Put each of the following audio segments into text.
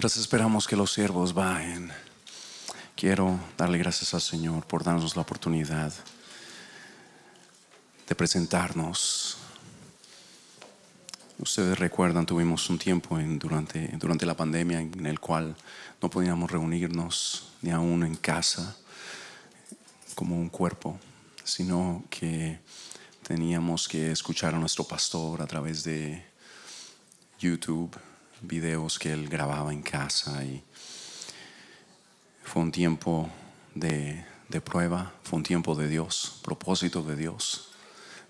Mientras esperamos que los siervos vayan quiero darle gracias al Señor por darnos la oportunidad de presentarnos. Ustedes recuerdan, tuvimos un tiempo durante, durante la pandemia en el cual no podíamos reunirnos ni aún en casa como un cuerpo, sino que teníamos que escuchar a nuestro pastor a través de YouTube videos que él grababa en casa y fue un tiempo de, de prueba, fue un tiempo de Dios, propósito de Dios,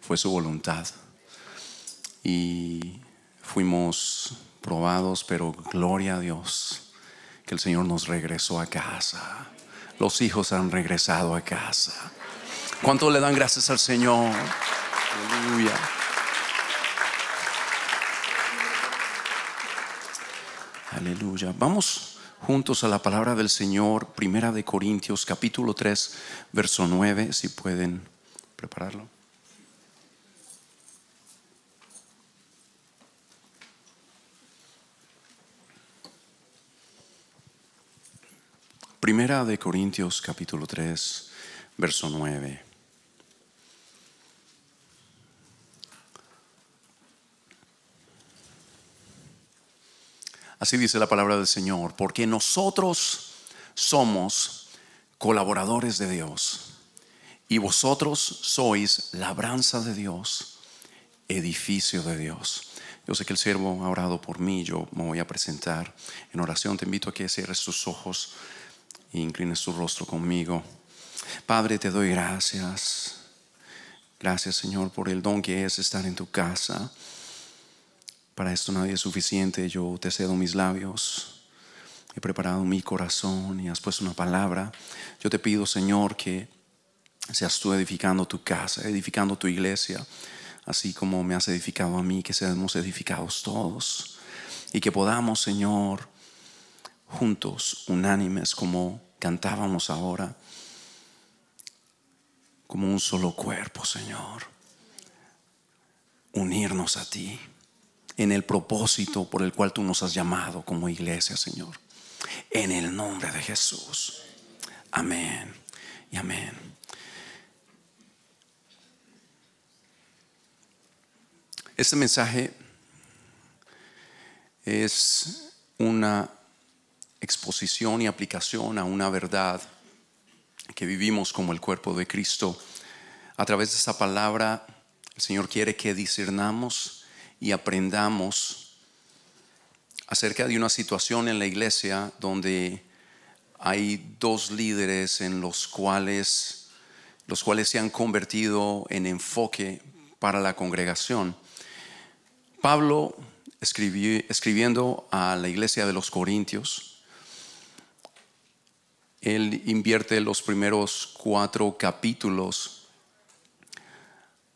fue su voluntad y fuimos probados, pero gloria a Dios que el Señor nos regresó a casa. Los hijos han regresado a casa. ¿Cuánto le dan gracias al Señor? Aleluya. Aleluya. Vamos juntos a la palabra del Señor, Primera de Corintios, capítulo 3, verso 9, si pueden prepararlo. Primera de Corintios, capítulo 3, verso 9. Así dice la palabra del Señor, porque nosotros somos colaboradores de Dios y vosotros sois labranza de Dios, edificio de Dios. Yo sé que el siervo ha orado por mí, yo me voy a presentar en oración. Te invito a que cierres tus ojos e inclines tu rostro conmigo. Padre, te doy gracias. Gracias Señor por el don que es estar en tu casa. Para esto nadie es suficiente, yo te cedo mis labios, he preparado mi corazón y has puesto una palabra. Yo te pido, Señor, que seas tú edificando tu casa, edificando tu iglesia, así como me has edificado a mí, que seamos edificados todos y que podamos, Señor, juntos, unánimes, como cantábamos ahora, como un solo cuerpo, Señor, unirnos a ti en el propósito por el cual tú nos has llamado como iglesia, Señor. En el nombre de Jesús. Amén y amén. Este mensaje es una exposición y aplicación a una verdad que vivimos como el cuerpo de Cristo. A través de esta palabra, el Señor quiere que discernamos y aprendamos acerca de una situación en la iglesia donde hay dos líderes en los cuales los cuales se han convertido en enfoque para la congregación. Pablo escribió, escribiendo a la iglesia de los Corintios, él invierte los primeros cuatro capítulos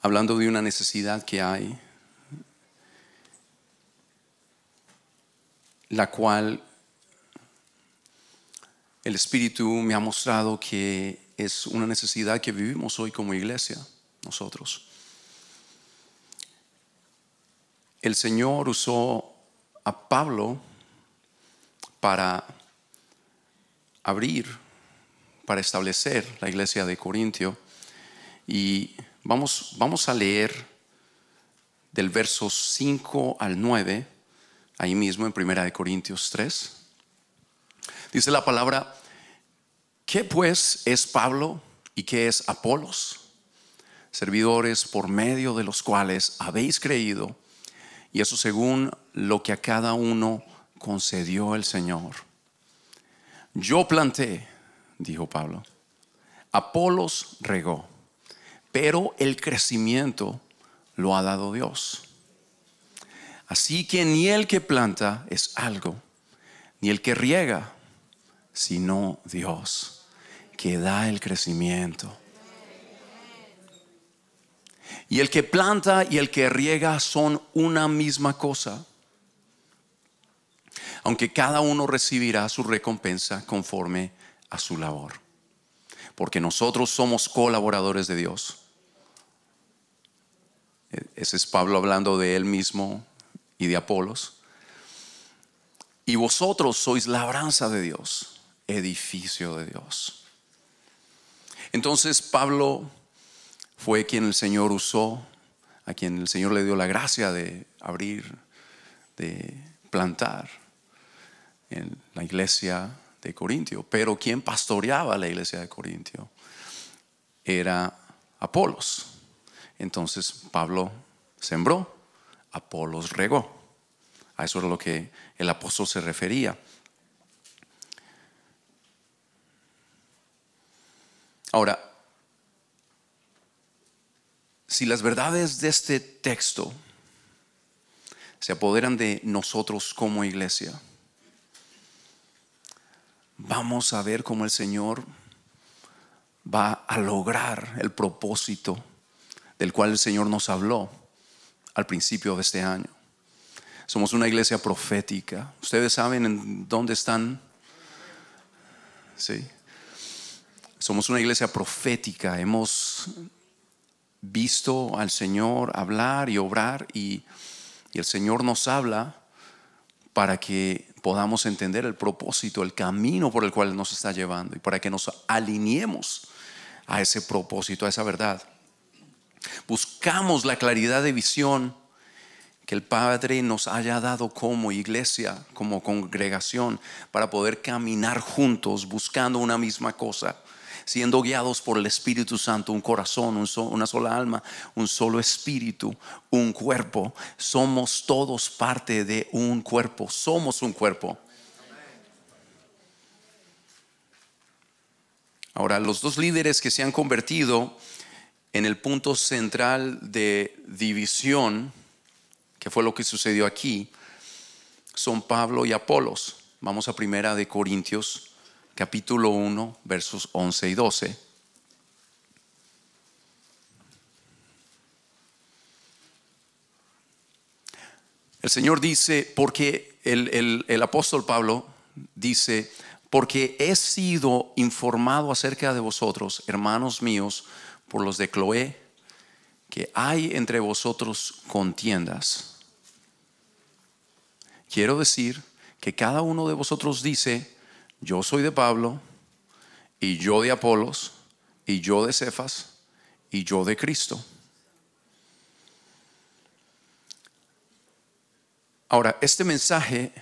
hablando de una necesidad que hay la cual el Espíritu me ha mostrado que es una necesidad que vivimos hoy como iglesia, nosotros. El Señor usó a Pablo para abrir, para establecer la iglesia de Corintio. Y vamos, vamos a leer del verso 5 al 9 ahí mismo en Primera de Corintios 3. Dice la palabra, ¿qué pues es Pablo y qué es Apolos? Servidores por medio de los cuales habéis creído, y eso según lo que a cada uno concedió el Señor. Yo planté, dijo Pablo, Apolos regó, pero el crecimiento lo ha dado Dios. Así que ni el que planta es algo, ni el que riega, sino Dios, que da el crecimiento. Y el que planta y el que riega son una misma cosa, aunque cada uno recibirá su recompensa conforme a su labor, porque nosotros somos colaboradores de Dios. E-, ese es Pablo hablando de él mismo de Apolos. Y vosotros sois labranza de Dios, edificio de Dios. Entonces Pablo fue quien el Señor usó, a quien el Señor le dio la gracia de abrir, de plantar en la iglesia de Corintio. Pero quien pastoreaba la iglesia de Corintio era Apolos. Entonces Pablo sembró Apolos regó. A eso era lo que el apóstol se refería. Ahora, si las verdades de este texto se apoderan de nosotros como iglesia, vamos a ver cómo el Señor va a lograr el propósito del cual el Señor nos habló al principio de este año. Somos una iglesia profética. Ustedes saben en dónde están. Sí. Somos una iglesia profética. Hemos visto al Señor hablar y obrar y, y el Señor nos habla para que podamos entender el propósito, el camino por el cual nos está llevando y para que nos alineemos a ese propósito, a esa verdad. Buscamos la claridad de visión que el Padre nos haya dado como iglesia, como congregación, para poder caminar juntos buscando una misma cosa, siendo guiados por el Espíritu Santo, un corazón, una sola alma, un solo espíritu, un cuerpo. Somos todos parte de un cuerpo, somos un cuerpo. Ahora, los dos líderes que se han convertido en el punto central de división, que fue lo que sucedió aquí, son Pablo y Apolos. Vamos a primera de Corintios, capítulo 1, versos 11 y 12. El Señor dice, porque el, el apóstol Pablo dice, porque he sido informado acerca de vosotros, hermanos míos, por los de Cloé, que hay entre vosotros contiendas. Quiero decir que cada uno de vosotros dice, yo soy de Pablo, y yo de Apolos, y yo de Cefas, y yo de Cristo. Ahora, este mensaje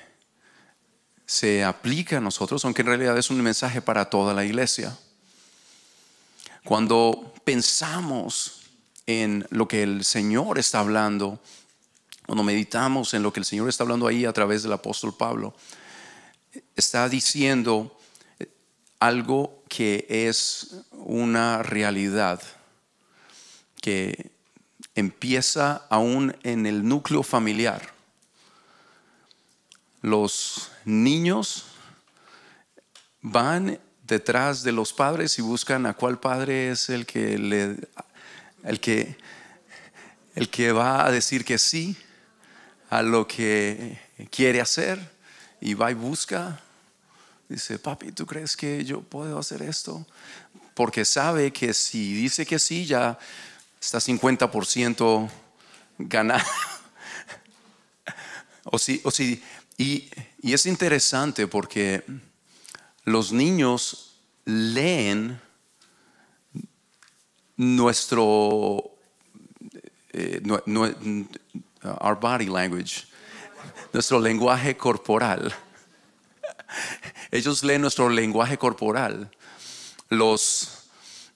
se aplica a nosotros, aunque en realidad es un mensaje para toda la iglesia. Cuando pensamos en lo que el Señor está hablando, cuando meditamos en lo que el Señor está hablando ahí a través del apóstol Pablo, está diciendo algo que es una realidad, que empieza aún en el núcleo familiar. Los niños van detrás de los padres y buscan a cuál padre es el que le, el que, el que va a decir que sí a lo que quiere hacer y va y busca. Dice, papi, ¿tú crees que yo puedo hacer esto? Porque sabe que si dice que sí, ya está 50% ganado. o si, o si, y, y es interesante porque los niños leen nuestro eh, uh, our body language, nuestro lenguaje corporal. Ellos leen nuestro lenguaje corporal. Los,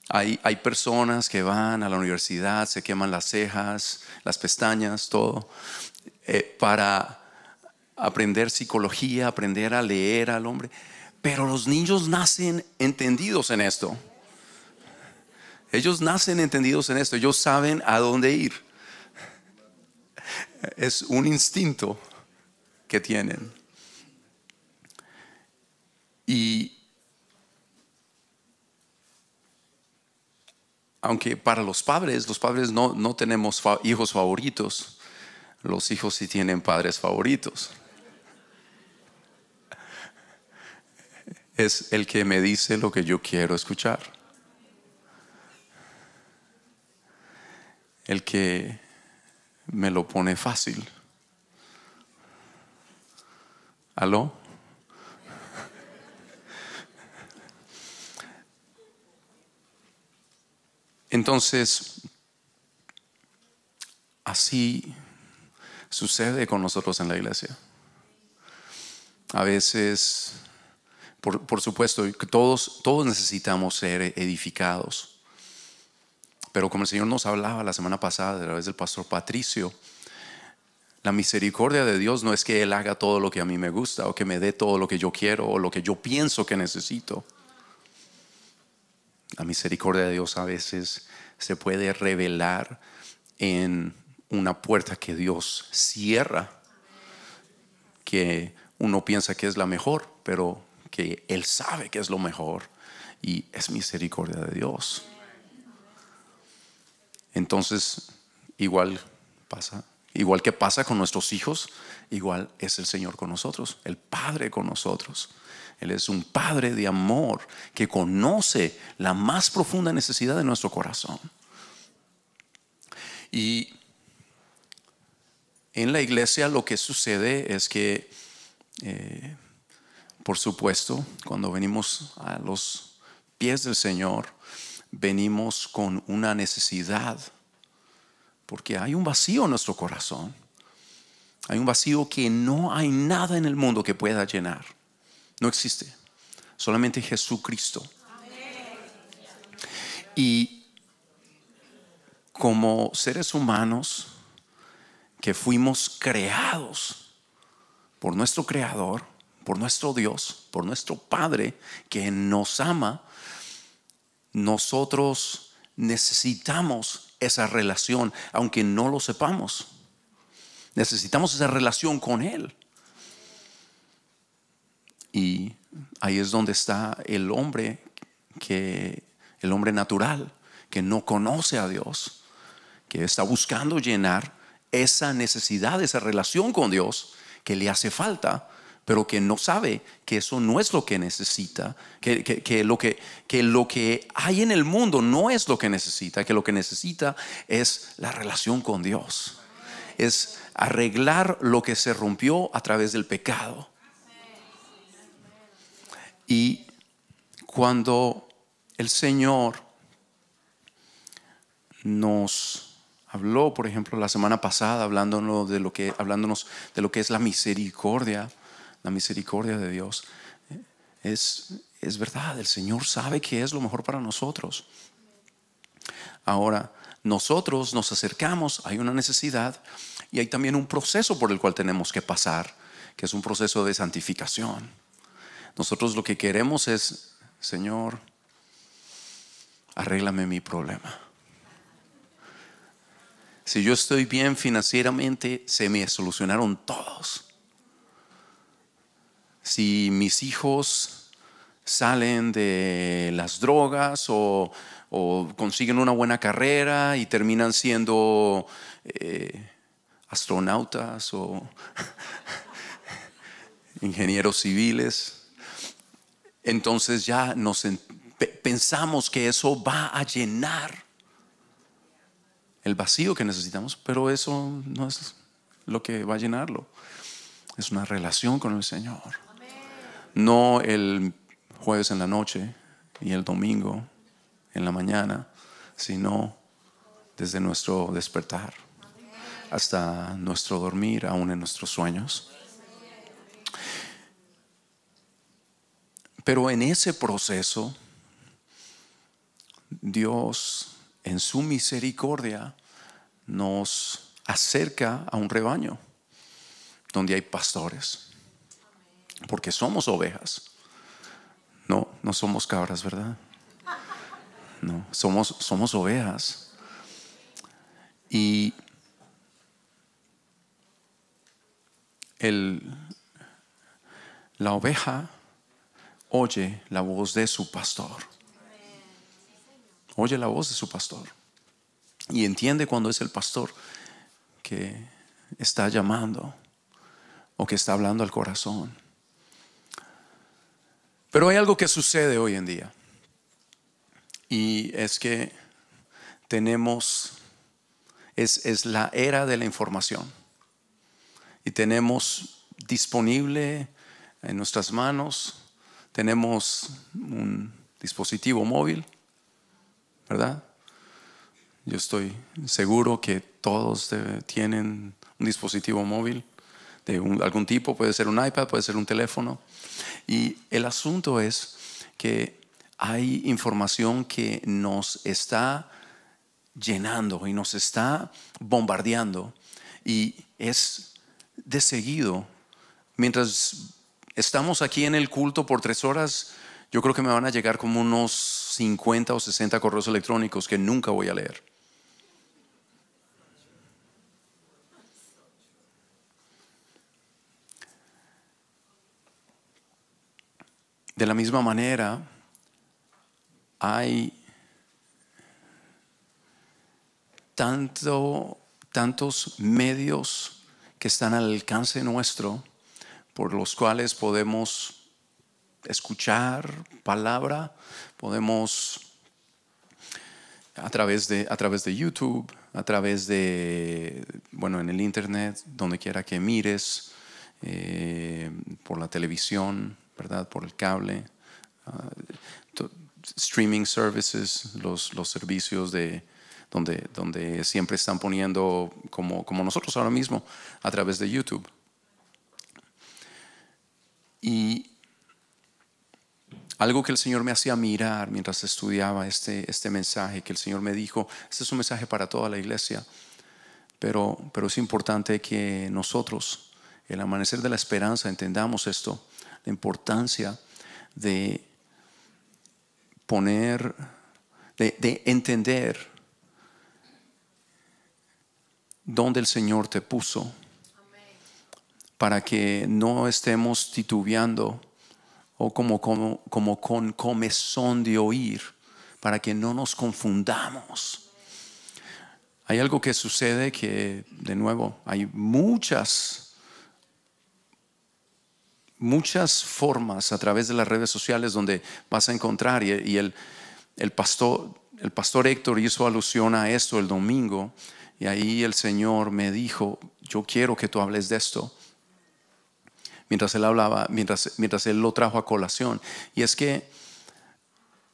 hay, personas que van a la universidad, se queman las cejas, las pestañas, todo, eh, para aprender psicología, aprender a leer al hombre. Pero los niños nacen entendidos en esto. Ellos nacen entendidos en esto. Ellos saben a dónde ir. Es un instinto que tienen. Y aunque para los padres, los padres no, tenemos hijos favoritos, los hijos sí tienen padres favoritos. es el que me dice lo que yo quiero escuchar. El que me lo pone fácil. ¿Aló? Entonces, así sucede con nosotros en la iglesia. A veces por, supuesto, todos, todos necesitamos ser edificados. Pero como el Señor nos hablaba la semana pasada a través del pastor Patricio, la misericordia de Dios no es que Él haga todo lo que a mí me gusta o que me dé todo lo que yo quiero o lo que yo pienso que necesito. La misericordia de Dios a veces se puede revelar en una puerta que Dios cierra, que uno piensa que es la mejor, pero que Él sabe que es lo mejor y es misericordia de Dios. Entonces, igual pasa, igual que pasa con nuestros hijos, igual es el Señor con nosotros, el Padre con nosotros. Él es un Padre de amor que conoce la más profunda necesidad de nuestro corazón. Y en la iglesia lo que sucede es que eh, por supuesto, cuando venimos a los pies del Señor, venimos con una necesidad, porque hay un vacío en nuestro corazón. Hay un vacío que no hay nada en el mundo que pueda llenar. No existe. Solamente Jesucristo. Y como seres humanos que fuimos creados por nuestro Creador, por nuestro Dios, por nuestro Padre que nos ama, nosotros necesitamos esa relación, aunque no lo sepamos. Necesitamos esa relación con Él. Y ahí es donde está el hombre que el hombre natural que no conoce a Dios, que está buscando llenar esa necesidad, esa relación con Dios que le hace falta pero que no sabe que eso no es lo que necesita, que, lo que, lo que hay en el mundo no es lo que necesita, que lo que necesita es la relación con Dios, es arreglar lo que se rompió a través del pecado. Y cuando el Señor nos habló, por ejemplo, la semana pasada, de lo que, hablándonos de lo que es la misericordia, la misericordia de Dios. Eh, es, es verdad, el Señor sabe que es lo mejor para nosotros. Ahora, nosotros nos acercamos, hay una necesidad y hay también un proceso por el cual tenemos que pasar, que es un proceso de santificación. Nosotros lo que queremos es, Señor, arréglame mi problema. Si yo estoy bien financieramente, se me solucionaron todos si mis hijos salen de las drogas o, consiguen una buena carrera y terminan siendo eh, astronautas o ingenieros civiles. Entonces ya nos pensamos que eso va a llenar el vacío que necesitamos, pero eso no es lo que va a llenarlo. Es una relación con el Señor no el jueves en la noche y el domingo en la mañana, sino desde nuestro despertar hasta nuestro dormir, aún en nuestros sueños. Pero en ese proceso, Dios, en su misericordia, nos acerca a un rebaño donde hay pastores porque somos ovejas. No, no somos cabras, ¿verdad? No, somos, somos ovejas. Y el, la oveja oye la voz de su pastor. Oye la voz de su pastor. Y entiende cuando es el pastor que está llamando o que está hablando al corazón. Pero hay algo que sucede hoy en día. Y es que tenemos, es, la era de la información. Y tenemos disponible en nuestras manos, tenemos un dispositivo móvil, ¿verdad? Yo estoy seguro que todos tienen un dispositivo móvil de algún tipo, puede ser un iPad, puede ser un teléfono. Y el asunto es que hay información que nos está llenando y nos está bombardeando y es de seguido. Mientras estamos aquí en el culto por tres horas, yo creo que me van a llegar como unos 50 o 60 correos electrónicos que nunca voy a leer. De la misma manera, hay tanto, tantos medios que están al alcance nuestro por los cuales podemos escuchar palabra, podemos a través de, a través de YouTube, a través de, bueno, en el Internet, donde quiera que mires, eh, por la televisión, ¿verdad? Por el cable, ah, streaming services, los, los servicios de, donde, donde siempre están poniendo, como, como nosotros ahora mismo, a través de YouTube. Y algo que el Señor me hacía mirar mientras estudiaba este, este mensaje, que el Señor me dijo, este es un mensaje para toda la iglesia, pero, pero es importante que nosotros, el amanecer de la esperanza, entendamos esto, la importancia de poner, de, entender dónde el Señor te puso para que no estemos titubeando o como, como, como, con comezón de oír, para que no nos confundamos. Hay algo que sucede que, de nuevo, hay muchas muchas formas a través de las redes sociales donde vas a encontrar, y, el, pastor, el pastor Héctor hizo alusión a esto el domingo, y ahí el Señor me dijo, yo quiero que tú hables de esto. Mientras él hablaba, mientras, mientras él lo trajo a colación. Y es que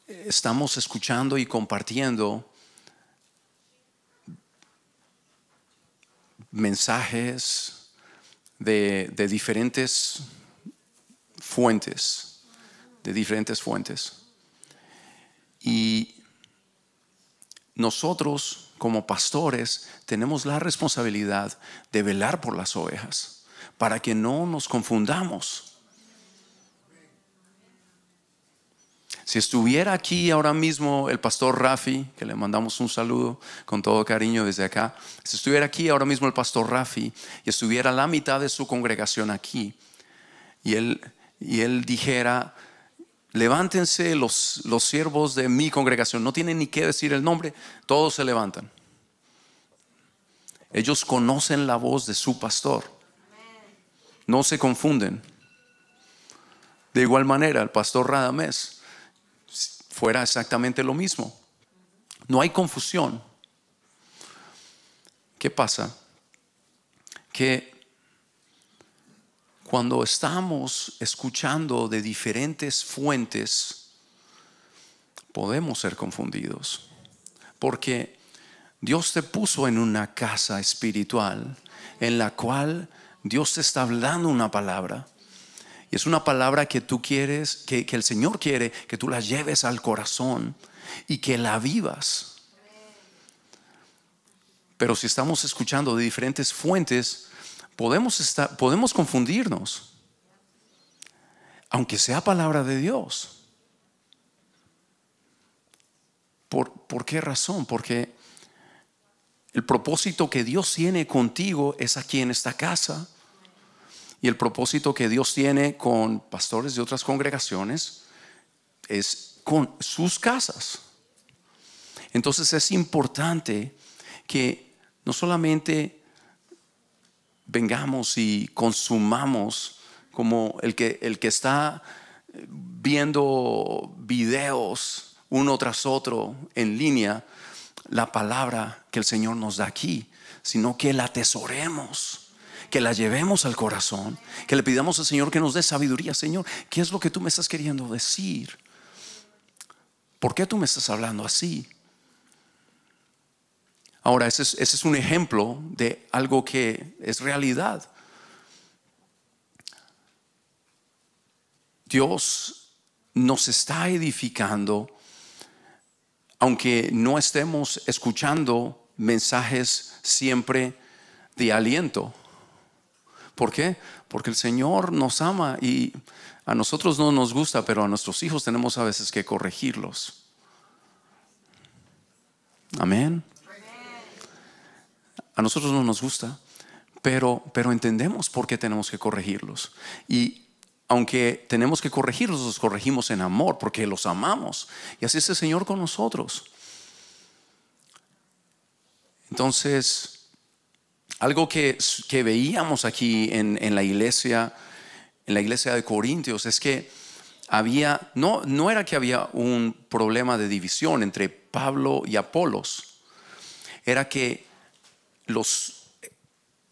estamos escuchando y compartiendo mensajes de, de diferentes fuentes, de diferentes fuentes. Y nosotros como pastores tenemos la responsabilidad de velar por las ovejas para que no nos confundamos. Si estuviera aquí ahora mismo el pastor Rafi, que le mandamos un saludo con todo cariño desde acá, si estuviera aquí ahora mismo el pastor Rafi y estuviera la mitad de su congregación aquí, y él y él dijera, levántense los, los siervos de mi congregación, no tienen ni que decir el nombre, todos se levantan. Ellos conocen la voz de su pastor, no se confunden. De igual manera, el pastor Radamés fuera exactamente lo mismo. No hay confusión. ¿Qué pasa? Que cuando estamos escuchando de diferentes fuentes, podemos ser confundidos. Porque Dios te puso en una casa espiritual en la cual Dios te está hablando una palabra. Y es una palabra que tú quieres, que, que el Señor quiere que tú la lleves al corazón y que la vivas. Pero si estamos escuchando de diferentes fuentes, podemos, estar, podemos confundirnos, aunque sea palabra de Dios. ¿Por, ¿Por, qué razón? Porque el propósito que Dios tiene contigo es aquí en esta casa. Y el propósito que Dios tiene con pastores de otras congregaciones es con sus casas. Entonces es importante que no solamente vengamos y consumamos como el que, el que está viendo videos uno tras otro en línea, la palabra que el Señor nos da aquí, sino que la atesoremos, que la llevemos al corazón, que le pidamos al Señor que nos dé sabiduría. Señor, ¿qué es lo que tú me estás queriendo decir? ¿Por qué tú me estás hablando así? Ahora, ese es, un ejemplo de algo que es realidad. Dios nos está edificando, aunque no estemos escuchando mensajes siempre de aliento. ¿Por qué? Porque el Señor nos ama y a nosotros no nos gusta, pero a nuestros hijos tenemos a veces que corregirlos. Amén a nosotros no nos gusta, pero, pero entendemos por qué tenemos que corregirlos. Y aunque tenemos que corregirlos, los corregimos en amor, porque los amamos. Y así es el Señor con nosotros. Entonces, algo que, veíamos aquí en, la iglesia, en la iglesia de Corintios, es que había, no, no era que había un problema de división entre Pablo y Apolos, era que los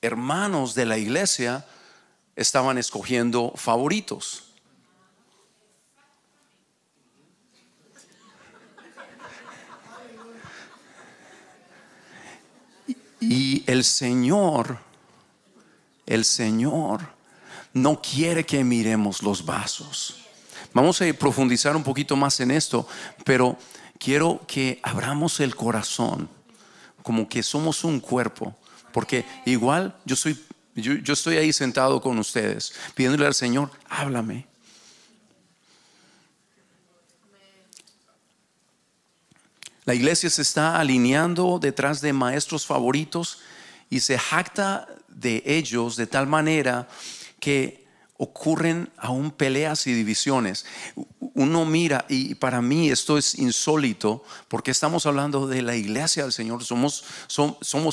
hermanos de la iglesia estaban escogiendo favoritos. Y el Señor, el Señor no quiere que miremos los vasos. Vamos a profundizar un poquito más en esto, pero quiero que abramos el corazón como que somos un cuerpo, porque igual yo, soy, yo, estoy ahí sentado con ustedes, pidiéndole al Señor, háblame. La iglesia se está alineando detrás de maestros favoritos y se jacta de ellos de tal manera que ocurren aún peleas y divisiones. Uno mira, y para mí esto es insólito, porque estamos hablando de la iglesia del Señor, somos,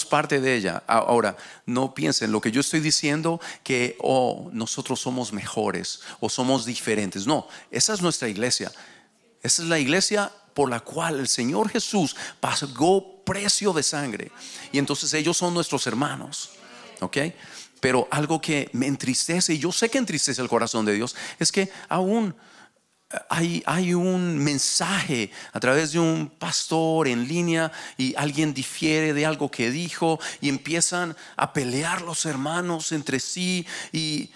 parte de ella. Ahora, no piensen, lo que yo estoy diciendo, que oh, nosotros somos mejores o somos diferentes. No, esa es nuestra iglesia. Esa es la iglesia por la cual el Señor Jesús pagó precio de sangre. Y entonces ellos son nuestros hermanos. ¿Ok? Pero algo que me entristece, y yo sé que entristece el corazón de Dios, es que aún eh, hay, hay, un mensaje a través de un pastor en línea y alguien difiere de algo que dijo y empiezan a pelear los hermanos entre sí y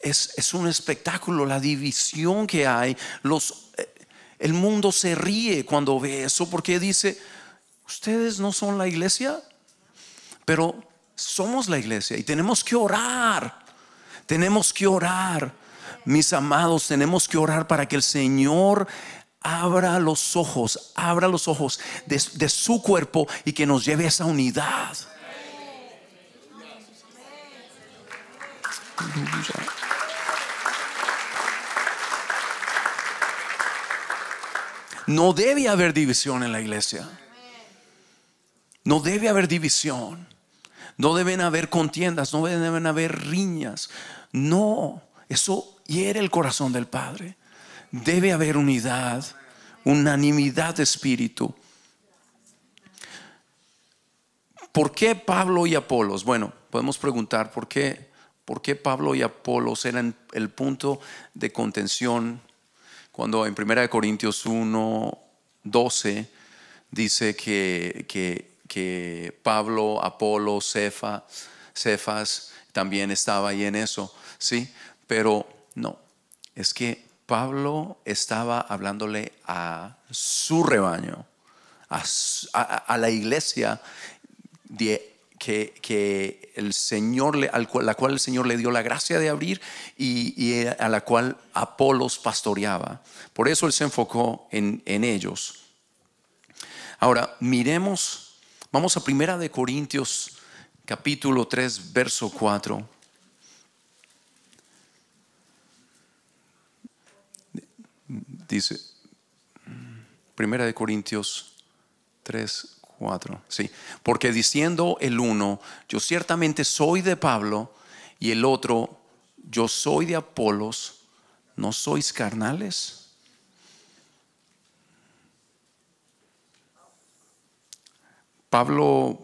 es, es un espectáculo la división que hay. Los, eh, el mundo se ríe cuando ve eso porque dice, ustedes no son la iglesia, pero somos la iglesia y tenemos que orar. Tenemos que orar. Mis amados, tenemos que orar para que el Señor abra los ojos, abra los ojos de, su cuerpo y que nos lleve a esa unidad. No debe haber división en la iglesia. No debe haber división no deben haber contiendas, no deben haber riñas. No, eso hiere el corazón del Padre. Debe haber unidad, unanimidad de espíritu. ¿Por qué Pablo y Apolos? Bueno, podemos preguntar por qué, por qué Pablo y Apolos eran el punto de contención cuando en 1 Corintios 1, 12 dice que, que que Pablo, Apolo, Cefa, Cefas también estaba ahí en eso, ¿sí? Pero no, es que Pablo estaba hablándole a su rebaño, a, la iglesia de, que, que, el Señor, le, la cual el Señor le dio la gracia de abrir y, a la cual Apolos pastoreaba. Por eso él se enfocó en, en ellos. Ahora, miremos Vamos a Primera de Corintios capítulo 3 verso 4. Dice Primera de Corintios 3 4. Sí, porque diciendo el uno, yo ciertamente soy de Pablo y el otro, yo soy de Apolos, ¿no sois carnales? Pablo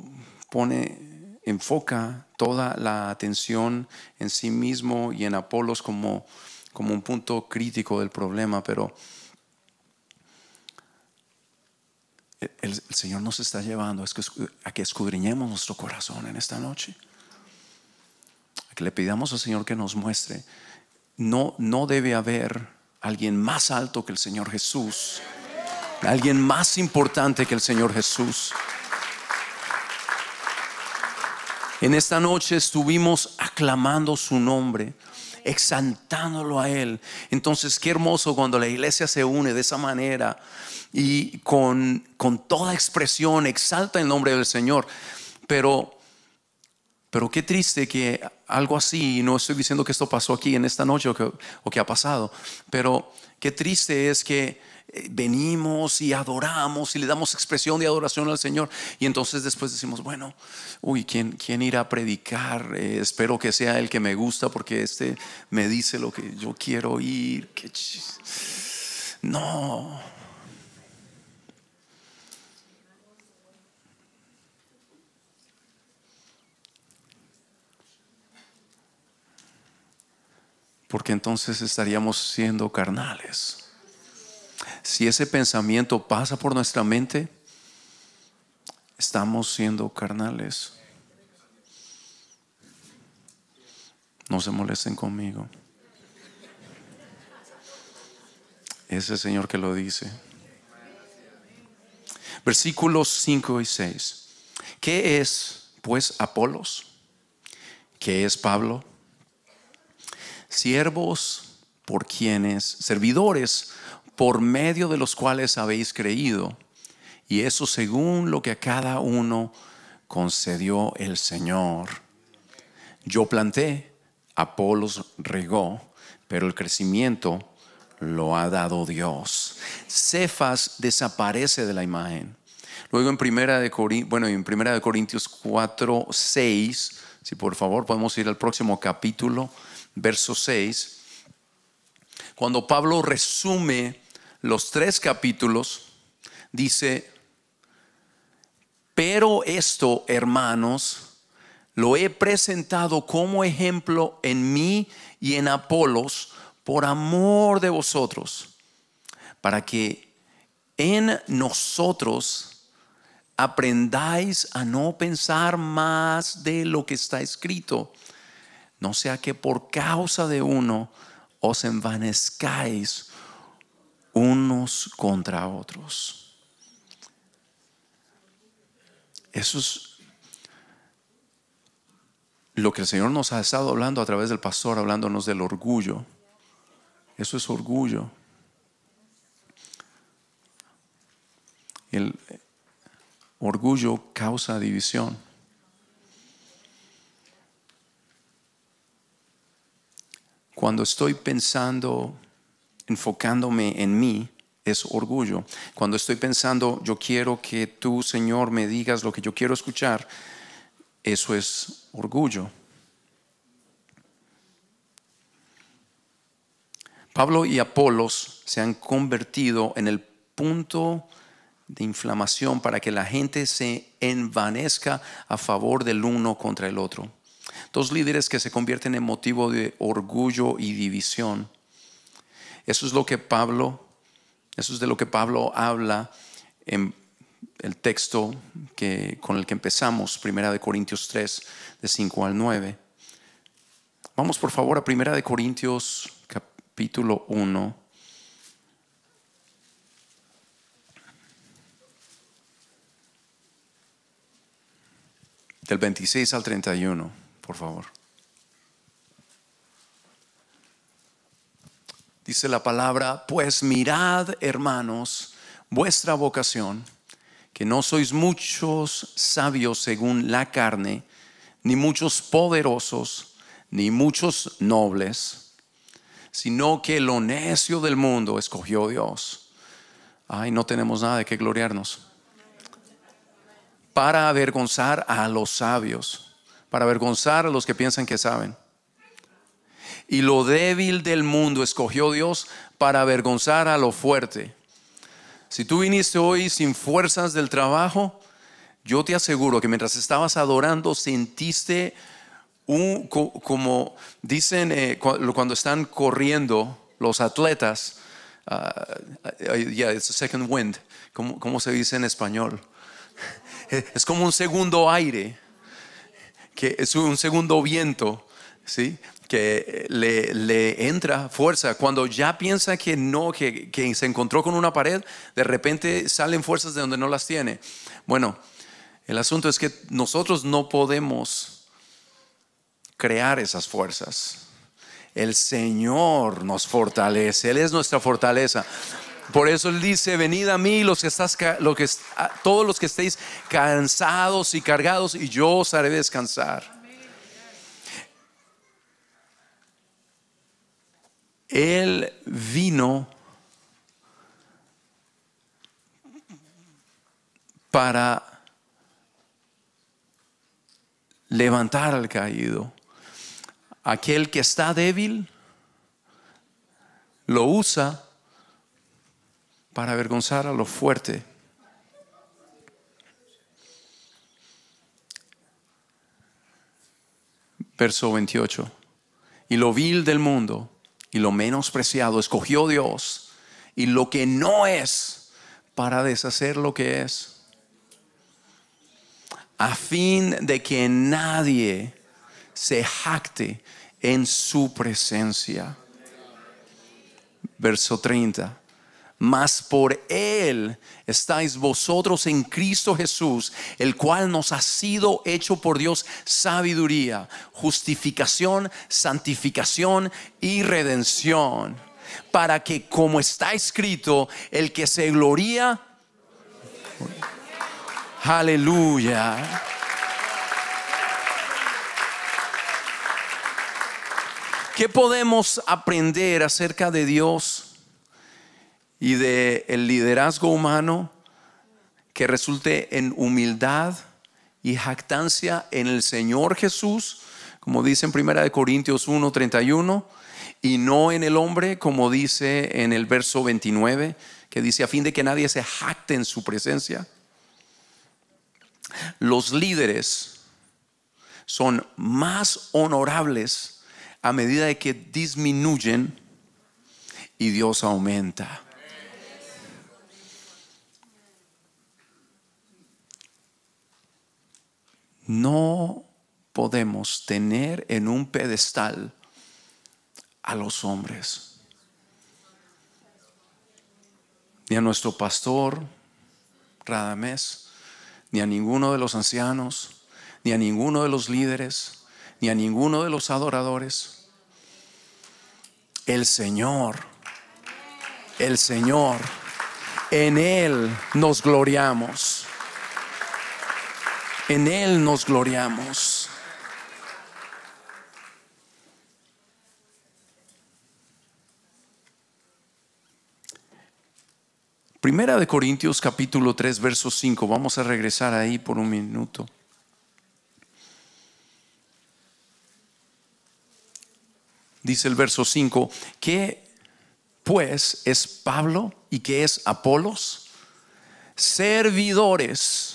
pone, enfoca toda la atención en sí mismo y en Apolos como, como un punto crítico del problema, pero el, Señor nos está llevando a que escudriñemos nuestro corazón en esta noche, a que le pidamos al Señor que nos muestre. No, no debe haber alguien más alto que el Señor Jesús, alguien más importante que el Señor Jesús. En esta noche estuvimos aclamando su nombre, exaltándolo a Él. Entonces, qué hermoso cuando la iglesia se une de esa manera y con, con toda expresión exalta el nombre del Señor. Pero, pero qué triste que algo así, no estoy diciendo que esto pasó aquí en esta noche o que ha pasado, pero qué triste es que eh, venimos y adoramos y le damos expresión de adoración al Señor. Y entonces después decimos, bueno, uy, ¿quién, quién irá a predicar? Eh, espero que sea el que me gusta porque este me dice lo que yo quiero oír. no. Porque entonces estaríamos siendo carnales si ese pensamiento pasa por nuestra mente, estamos siendo carnales. No se molesten conmigo. Ese Señor que lo dice. Versículos 5 y 6. ¿Qué es, pues, Apolos? ¿Qué es Pablo? Siervos por quienes, servidores por medio de los cuales habéis creído, y eso según lo que a cada uno concedió el Señor. Yo planté, Apolos regó, pero el crecimiento lo ha dado Dios. Cefas desaparece de la imagen. Luego en primera de, bueno, en primera de Corintios 4, 6, si por favor podemos ir al próximo capítulo, verso 6, cuando Pablo resume los tres capítulos, dice, pero esto, hermanos, lo he presentado como ejemplo en mí y en Apolos por amor de vosotros, para que en nosotros aprendáis a no pensar más de lo que está escrito, no sea que por causa de uno os envanezcáis unos contra otros. Eso es lo que el Señor nos ha estado hablando a través del pastor, hablándonos del orgullo. Eso es orgullo. El orgullo causa división. Cuando estoy pensando enfocándome en mí es orgullo. Cuando estoy pensando, yo quiero que tú, Señor, me digas lo que yo quiero escuchar, eso es orgullo. Pablo y Apolos se han convertido en el punto de inflamación para que la gente se envanezca a favor del uno contra el otro. Dos líderes que se convierten en motivo de orgullo y división. Eso es lo que Pablo, eso es de lo que Pablo habla en el texto que, con el que empezamos, Primera de Corintios 3, de 5 al 9. Vamos por favor a Primera de Corintios capítulo 1. Del 26 al 31, por favor. Dice la palabra, pues mirad, hermanos, vuestra vocación, que no sois muchos sabios según la carne, ni muchos poderosos, ni muchos nobles, sino que lo necio del mundo escogió Dios. Ay, no tenemos nada de qué gloriarnos. Para avergonzar a los sabios, para avergonzar a los que piensan que saben y lo débil del mundo escogió Dios para avergonzar a lo fuerte. Si tú viniste hoy sin fuerzas del trabajo, yo te aseguro que mientras estabas adorando sentiste un, como dicen eh, cuando están corriendo los atletas, uh, yeah, it's a second wind, ¿Cómo, se dice en español? Es como un segundo aire, que es un segundo viento, ¿sí? que le, entra fuerza. Cuando ya piensa que no, que, se encontró con una pared, de repente salen fuerzas de donde no las tiene. Bueno, el asunto es que nosotros no podemos crear esas fuerzas. El Señor nos fortalece, Él es nuestra fortaleza. Por eso Él dice, venid a mí los que estás, todos los que estéis cansados y cargados, y yo os haré descansar. Él vino para levantar al caído. Aquel que está débil lo usa para avergonzar a lo fuerte. Verso 28. Y lo vil del mundo y lo menospreciado escogió Dios y lo que no es para deshacer lo que es, a fin de que nadie se jacte en su presencia. Verso 30 mas por Él estáis vosotros en Cristo Jesús, el cual nos ha sido hecho por Dios sabiduría, justificación, santificación y redención, para que como está escrito, el que se gloría, aleluya. ¿Qué podemos aprender acerca de Dios? y del el liderazgo humano que resulte en humildad y jactancia en el Señor Jesús, como dice en 1 Corintios 1:31, y no en el hombre, como dice en el verso 29, que dice a fin de que nadie se jacte en su presencia. Los líderes son más honorables a medida de que disminuyen y Dios aumenta. No podemos tener en un pedestal a los hombres, ni a nuestro pastor Radamés, ni a ninguno de los ancianos, ni a ninguno de los líderes, ni a ninguno de los adoradores. El Señor, el Señor, en Él nos gloriamos en Él nos gloriamos. Primera de Corintios capítulo 3, verso 5. Vamos a regresar ahí por un minuto. Dice el verso 5, que pues es Pablo y que es Apolos? Servidores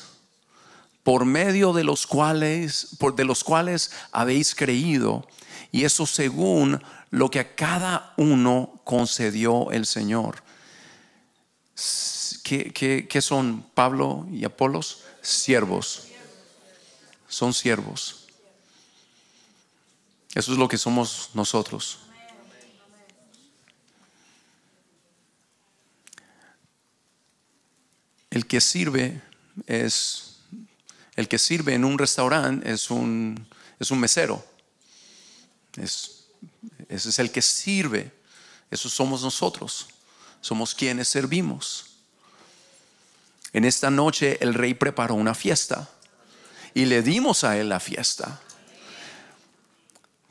por medio de los cuales, por de los cuales habéis creído, y eso según lo que a cada uno concedió el Señor. ¿Qué, qué son Pablo y Apolos? Siervos. Son siervos. Eso es lo que somos nosotros. El que sirve es el que sirve en un restaurante es un, es un mesero. ese es el que sirve. Eso somos nosotros. Somos quienes servimos. En esta noche el rey preparó una fiesta y le dimos a él la fiesta.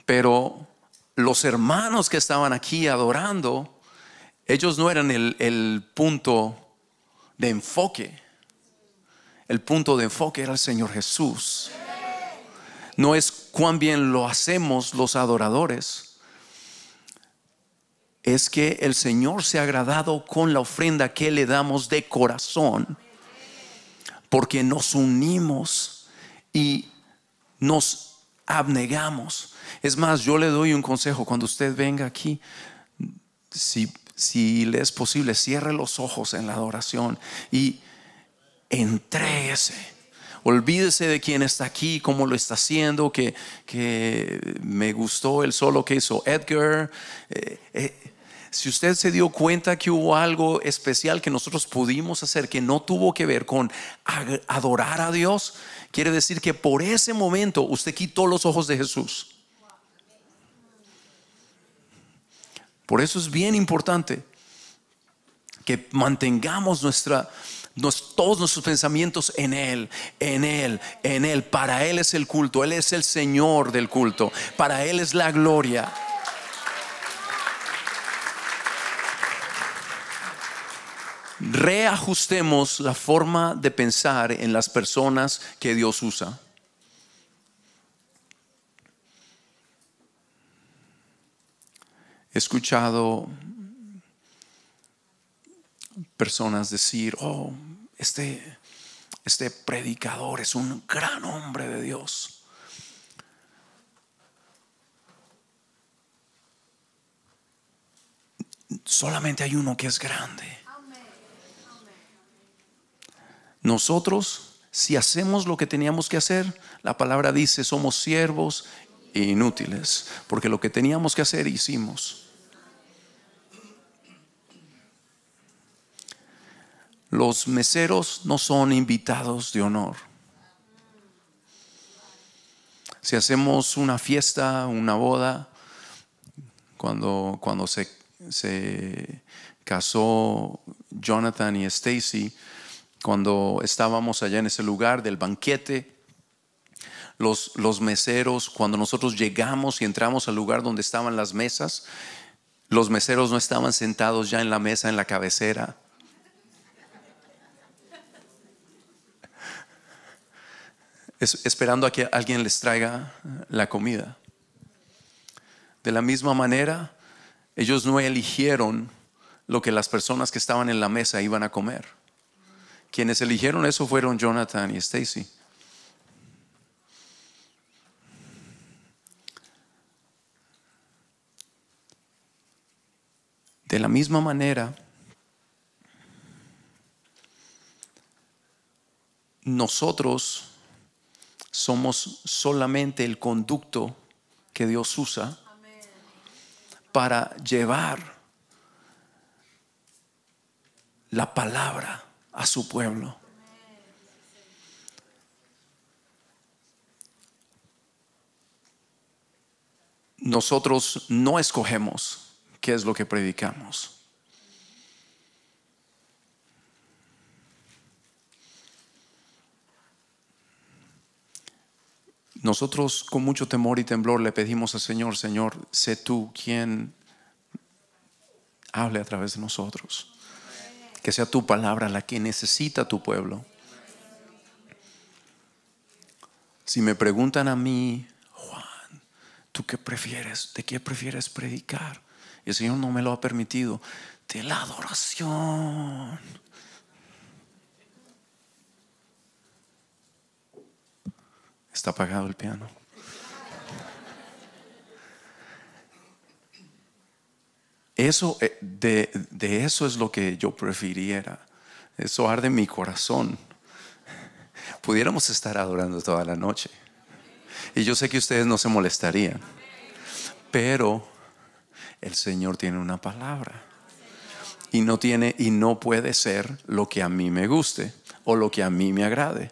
Pero los hermanos que estaban aquí adorando, ellos no eran el, el punto de enfoque el punto de enfoque era el Señor Jesús. No es cuán bien lo hacemos los adoradores. Es que el Señor se ha agradado con la ofrenda que le damos de corazón. Porque nos unimos y nos abnegamos. Es más, yo le doy un consejo cuando usted venga aquí. Si si le es posible, cierre los ojos en la adoración y entréguese. Olvídese de quién está aquí, cómo lo está haciendo, que, me gustó el solo que hizo Edgar. Eh, eh, si usted se dio cuenta que hubo algo especial que nosotros pudimos hacer que no tuvo que ver con adorar a Dios, quiere decir que por ese momento usted quitó los ojos de Jesús. Por eso es bien importante que mantengamos nuestra, todos nuestros pensamientos en Él, en Él, en Él. Para Él es el culto, Él es el Señor del culto, para Él es la gloria. Reajustemos la forma de pensar en las personas que Dios usa. He escuchado personas decir, oh, este, este predicador es un gran hombre de Dios. Solamente hay uno que es grande. Nosotros, si hacemos lo que teníamos que hacer, la palabra dice, somos siervos inútiles, porque lo que teníamos que hacer hicimos. Los meseros no son invitados de honor. Si hacemos una fiesta, una boda, cuando, se, casó Jonathan y Stacy, cuando estábamos allá en ese lugar del banquete, los, los, meseros, cuando nosotros llegamos y entramos al lugar donde estaban las mesas, los meseros no estaban sentados ya en la mesa, en la cabecera. esperando a que alguien les traiga eh, la comida. De la misma manera, ellos no eligieron lo que las personas que estaban en la mesa iban a comer. Quienes eligieron eso fueron Jonathan y Stacy. De la misma manera, nosotros somos solamente el conducto que Dios usa para llevar la palabra a su pueblo. Nosotros no escogemos qué es lo que predicamos. Nosotros con mucho temor y temblor le pedimos al Señor, Señor, sé tú quien hable a través de nosotros. Que sea tu palabra la que necesita tu pueblo. Si me preguntan a mí, Juan, ¿tú qué prefieres? ¿De qué prefieres predicar? Y el Señor no me lo ha permitido. De la adoración. Está apagado el piano. Eso, eh, de, eso es lo que yo prefiriera. Eso arde mi corazón. Pudiéramos estar adorando toda la noche. Y yo sé que ustedes no se molestarían. Pero el Señor tiene una palabra. Y no tiene y no puede ser lo que a mí me guste o lo que a mí me agrade.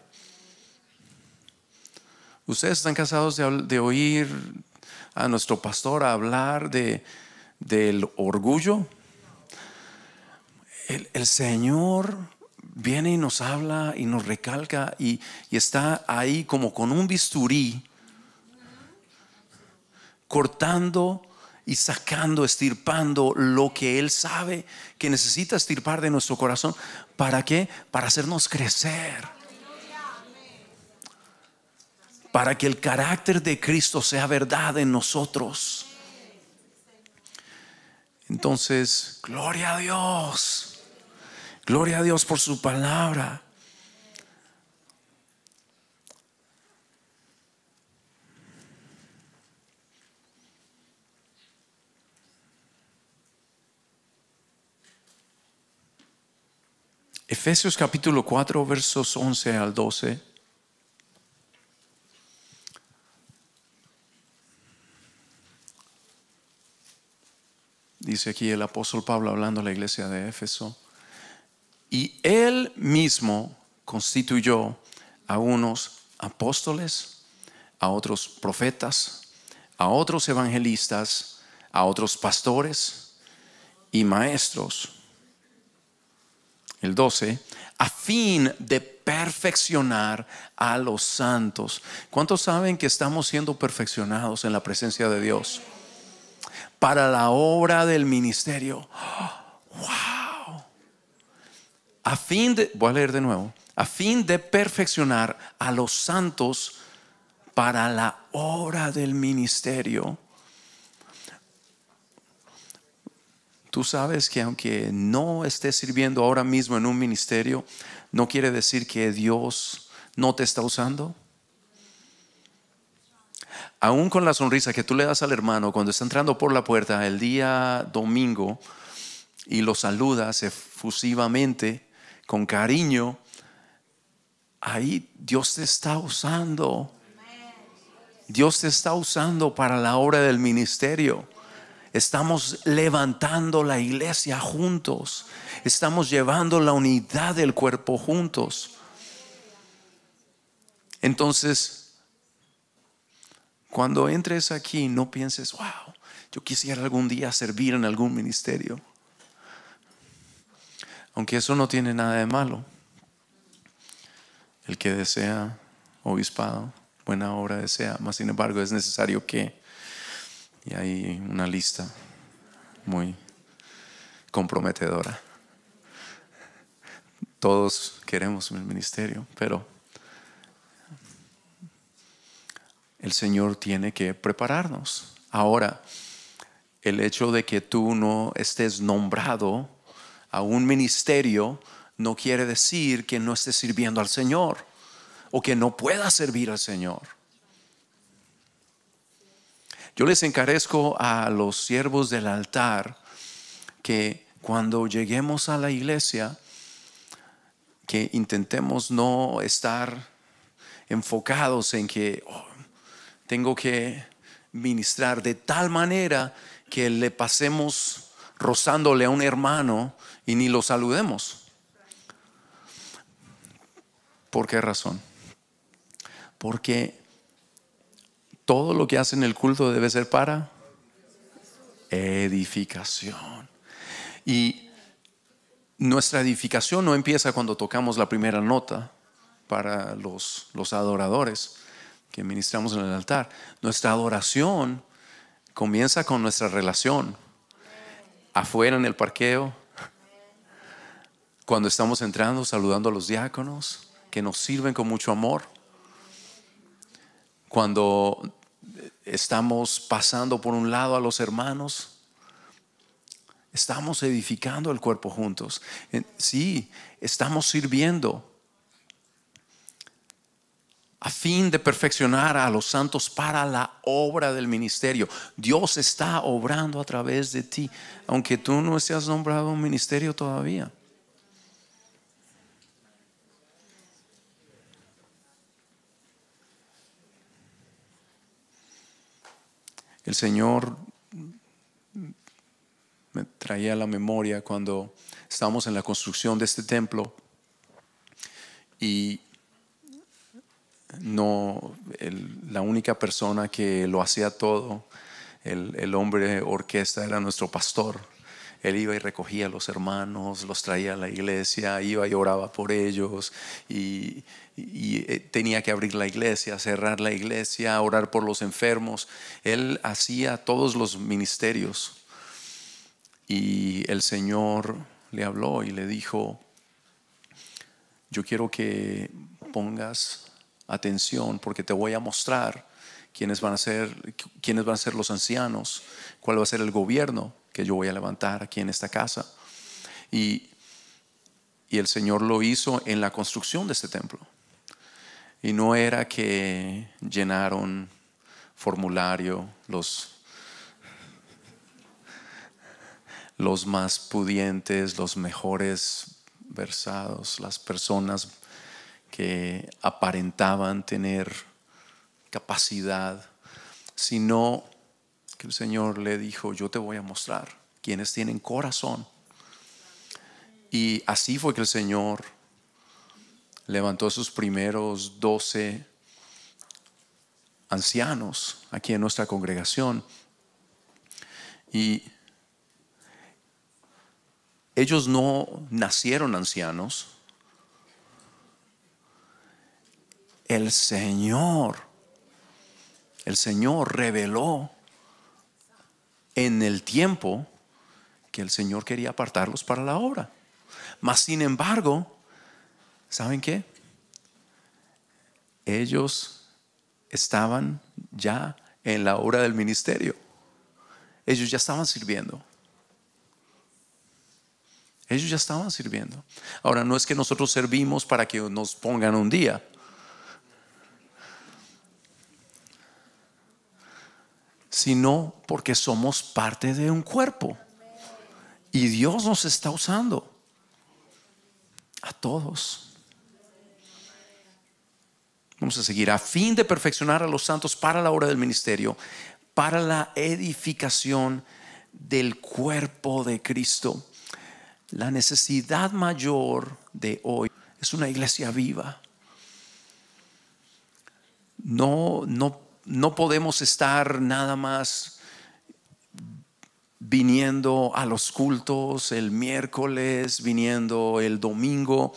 Ustedes están cansados de, oír a nuestro pastor hablar de, del orgullo. El, Señor viene y nos habla y nos recalca y, y está ahí como con un bisturí cortando y sacando, estirpando lo que Él sabe que necesita estirpar de nuestro corazón. ¿Para qué? Para hacernos crecer para que el carácter de Cristo sea verdad en nosotros. Entonces, gloria a Dios. Gloria a Dios por su palabra. Efesios capítulo 4, versos 11 al 12. dice aquí el apóstol Pablo hablando a la iglesia de Éfeso. Y él mismo constituyó a unos apóstoles, a otros profetas, a otros evangelistas, a otros pastores y maestros. El 12, a fin de perfeccionar a los santos. ¿Cuántos saben que estamos siendo perfeccionados en la presencia de Dios? para la obra del ministerio. ¡Wow! A fin de, voy a leer de nuevo, a fin de perfeccionar a los santos para la obra del ministerio. Tú sabes que aunque no estés sirviendo ahora mismo en un ministerio, no quiere decir que Dios no te está usando aún con la sonrisa que tú le das al hermano cuando está entrando por la puerta el día domingo y lo saludas efusivamente, con cariño, ahí Dios te está usando. Dios te está usando para la obra del ministerio. Estamos levantando la iglesia juntos. Estamos llevando la unidad del cuerpo juntos. Entonces, cuando entres aquí, no pienses, wow, yo quisiera algún día servir en algún ministerio. Aunque eso no tiene nada de malo. El que desea obispado, buena obra desea, Más sin embargo es necesario que, y hay una lista muy comprometedora. Todos queremos el ministerio, pero el Señor tiene que prepararnos. Ahora, el hecho de que tú no estés nombrado a un ministerio no quiere decir que no estés sirviendo al Señor o que no puedas servir al Señor. Yo les encarezco a los siervos del altar que cuando lleguemos a la iglesia, que intentemos no estar enfocados en que oh, tengo que ministrar de tal manera que le pasemos rozándole a un hermano y ni lo saludemos. ¿Por qué razón? Porque todo lo que hace en el culto debe ser para edificación. Y nuestra edificación no empieza cuando tocamos la primera nota para los, los adoradores que ministramos en el altar. Nuestra adoración comienza con nuestra relación. Afuera en el parqueo, cuando estamos entrando, saludando a los diáconos que nos sirven con mucho amor. Cuando estamos pasando por un lado a los hermanos, estamos edificando el cuerpo juntos. Eh, sí, estamos sirviendo a fin de perfeccionar a los santos para la obra del ministerio. Dios está obrando a través de ti, aunque tú no seas nombrado un ministerio todavía. El Señor me traía a la memoria cuando estábamos en la construcción de este templo y no la única persona que lo hacía todo, el, hombre orquesta era nuestro pastor. Él iba y recogía a los hermanos, los traía a la iglesia, iba y oraba por ellos y eh, tenía que abrir la iglesia, cerrar la iglesia, orar por los enfermos. Él hacía todos los ministerios. Y el Señor le habló y le dijo, yo quiero que pongas atención porque te voy a mostrar quiénes van a ser, quiénes van a ser los ancianos, cuál va a ser el gobierno que yo voy a levantar aquí en esta casa. Y, el Señor lo hizo en la construcción de este templo. Y no era que llenaron formulario los, los más pudientes, los mejores versados, las personas que aparentaban tener capacidad, sino que el Señor le dijo, yo te voy a mostrar quienes tienen corazón. Y así fue que el Señor levantó a sus primeros doce ancianos aquí en nuestra congregación. Y ellos no nacieron ancianos, el Señor, el Señor reveló en el tiempo que el Señor quería apartarlos para la obra. Mas, sin embargo, ¿saben qué? Ellos estaban ya en la obra del ministerio. Ellos ya estaban sirviendo. Ellos ya estaban sirviendo. Ahora, no es que nosotros servimos para que nos pongan un día. sino porque somos parte de un cuerpo. Y Dios nos está usando a todos. Vamos a seguir. A fin de perfeccionar a los santos para la hora del ministerio, para la edificación del cuerpo de Cristo. La necesidad mayor de hoy es una iglesia viva. No, no no podemos estar nada más viniendo a los cultos el miércoles, viniendo el domingo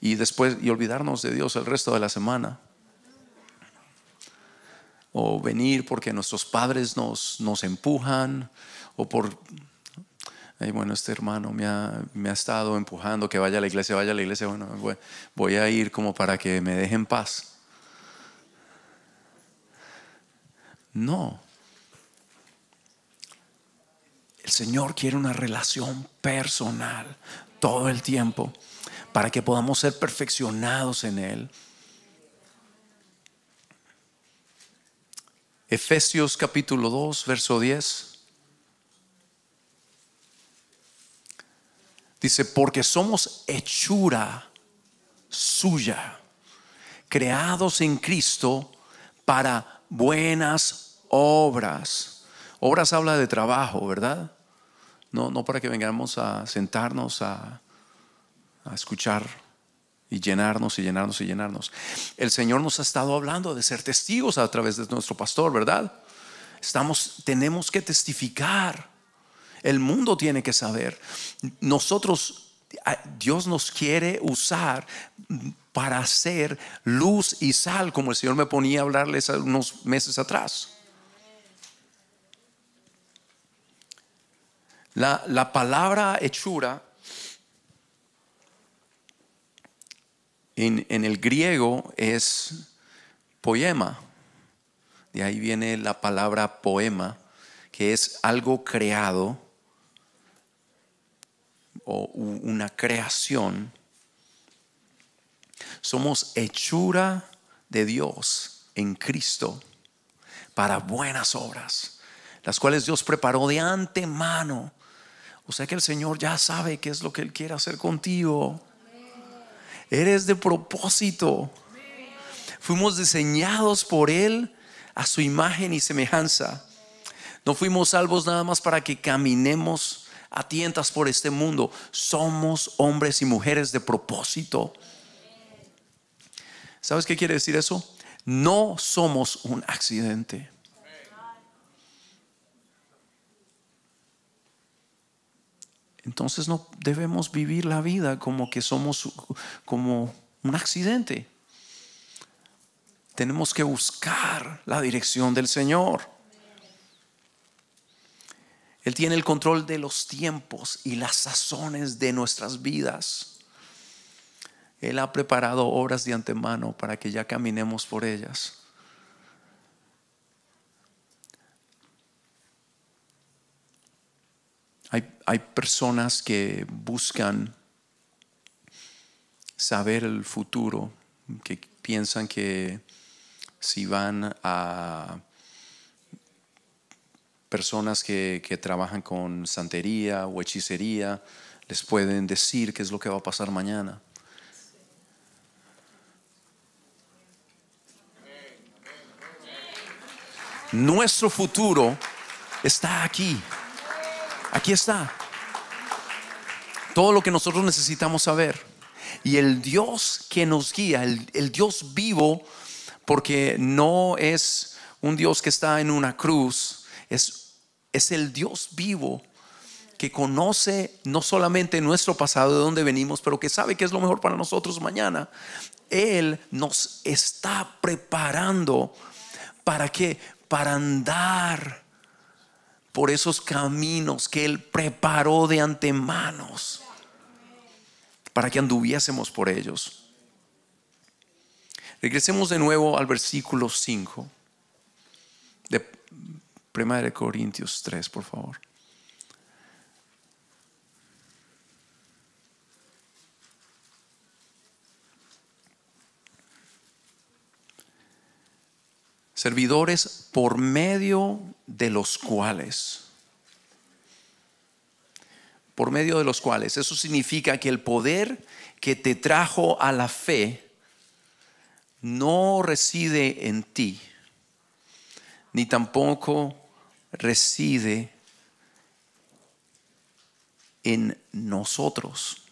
y después y olvidarnos de Dios el resto de la semana. O venir porque nuestros padres nos, nos empujan o por bueno, este hermano me ha, me ha, estado empujando que vaya a la iglesia, vaya a la iglesia, bueno, voy, a ir como para que me dejen en paz. No. El Señor quiere una relación personal todo el tiempo para que podamos ser perfeccionados en Él. Efesios capítulo 2, verso 10. Dice, porque somos hechura suya, creados en Cristo para buenas obras. Obras habla de trabajo, ¿verdad? No, no para que vengamos a sentarnos a, escuchar y llenarnos y llenarnos y llenarnos. El Señor nos ha estado hablando de ser testigos a través de nuestro pastor, ¿verdad? Estamos, tenemos que testificar. El mundo tiene que saber. Nosotros, Dios nos quiere usar para hacer luz y sal, como el Señor me ponía a hablarles unos meses atrás. La, palabra hechura en, en el griego es poema. De ahí viene la palabra poema, que es algo creado o una creación somos hechura de Dios en Cristo para buenas obras, las cuales Dios preparó de antemano. O sea que el Señor ya sabe qué es lo que Él quiere hacer contigo. Eres de propósito. Fuimos diseñados por Él a su imagen y semejanza. No fuimos salvos nada más para que caminemos a tientas por este mundo. Somos hombres y mujeres de propósito. ¿Sabes qué quiere decir eso? No somos un accidente. Entonces no debemos vivir la vida como que somos como un accidente. Tenemos que buscar la dirección del Señor. Él tiene el control de los tiempos y las sazones de nuestras vidas. Él ha preparado obras de antemano para que ya caminemos por ellas. Hay, personas que buscan saber el futuro, que piensan que si van a personas que, que trabajan con santería o hechicería, les pueden decir qué es lo que va a pasar mañana. Nuestro futuro está aquí. Aquí está. Todo lo que nosotros necesitamos saber. Y el Dios que nos guía, el, Dios vivo, porque no es un Dios que está en una cruz, es, es el Dios vivo que conoce no solamente nuestro pasado, de dónde venimos, pero que sabe que es lo mejor para nosotros mañana. Él nos está preparando para que para andar por esos caminos que Él preparó de antemano para que anduviésemos por ellos. Regresemos de nuevo al versículo 5 de 1 Corintios 3, por favor. servidores por medio de los cuales. Por medio de los cuales. Eso significa que el poder que te trajo a la fe no reside en ti, ni tampoco reside en nosotros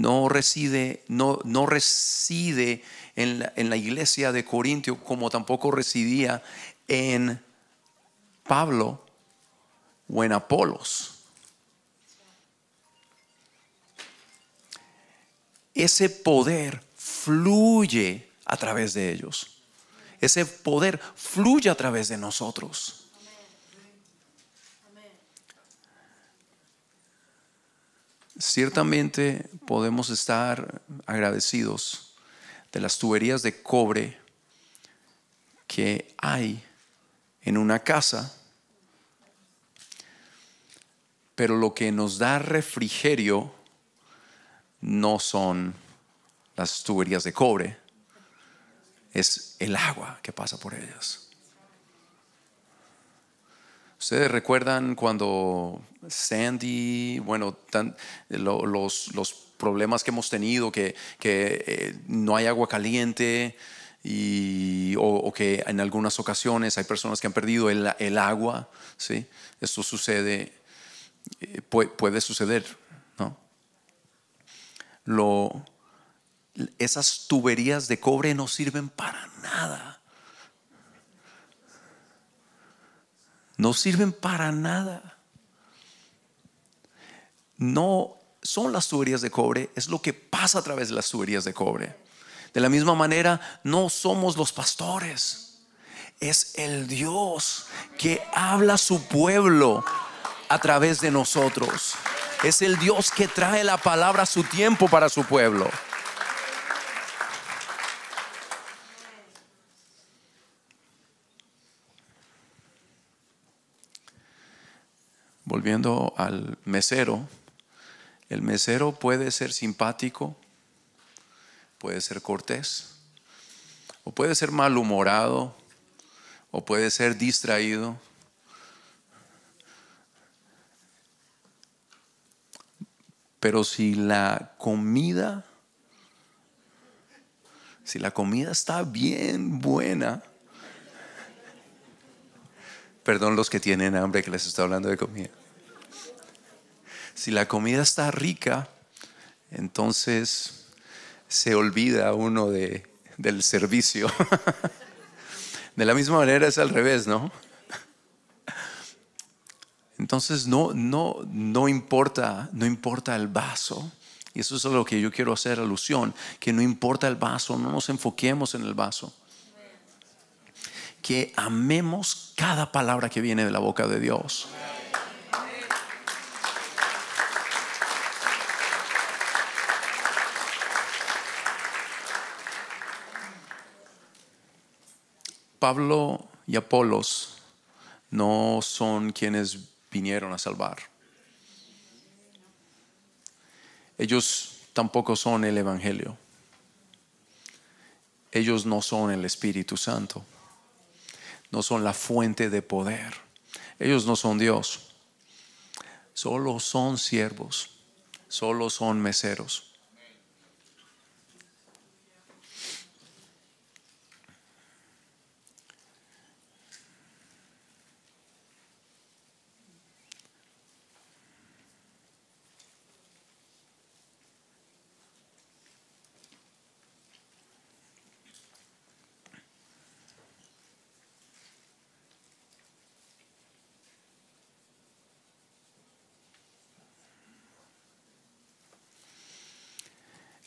no reside, no, reside en la, en la iglesia de Corintio como tampoco residía en Pablo o en Apolos. Ese poder fluye a través de ellos. Ese poder fluye a través de nosotros. Ciertamente podemos estar agradecidos de las tuberías de cobre que hay en una casa, pero lo que nos da refrigerio no son las tuberías de cobre, es el agua que pasa por ellas. Ustedes recuerdan cuando Sandy, bueno, eh, los, problemas que hemos tenido, que, eh, no hay agua caliente y, o, que en algunas ocasiones hay personas que han perdido el, agua, ¿sí? Esto sucede, eh, puede, suceder, ¿no? Lo, esas tuberías de cobre no sirven para nada no sirven para nada. No son las tuberías de cobre, es lo que pasa a través de las tuberías de cobre. De la misma manera, no somos los pastores, es el Dios que habla a su pueblo a través de nosotros. Es el Dios que trae la palabra a su tiempo para su pueblo. volviendo al mesero, el mesero puede ser simpático, puede ser cortés, o puede ser malhumorado, o puede ser distraído. Pero si la comida, si la comida está bien buena, perdón los que tienen hambre que les estoy hablando de comida. Si la comida está rica, entonces se olvida uno de, del servicio. de la misma manera es al revés, ¿no? Entonces no, no, no importa, no importa el vaso. Y eso es a lo que yo quiero hacer alusión, que no importa el vaso, no nos enfoquemos en el vaso. Que amemos cada palabra que viene de la boca de Dios. Pablo y Apolos no son quienes vinieron a salvar. Ellos tampoco son el Evangelio. Ellos no son el Espíritu Santo. No son la fuente de poder. Ellos no son Dios. Solo son siervos. Solo son meseros.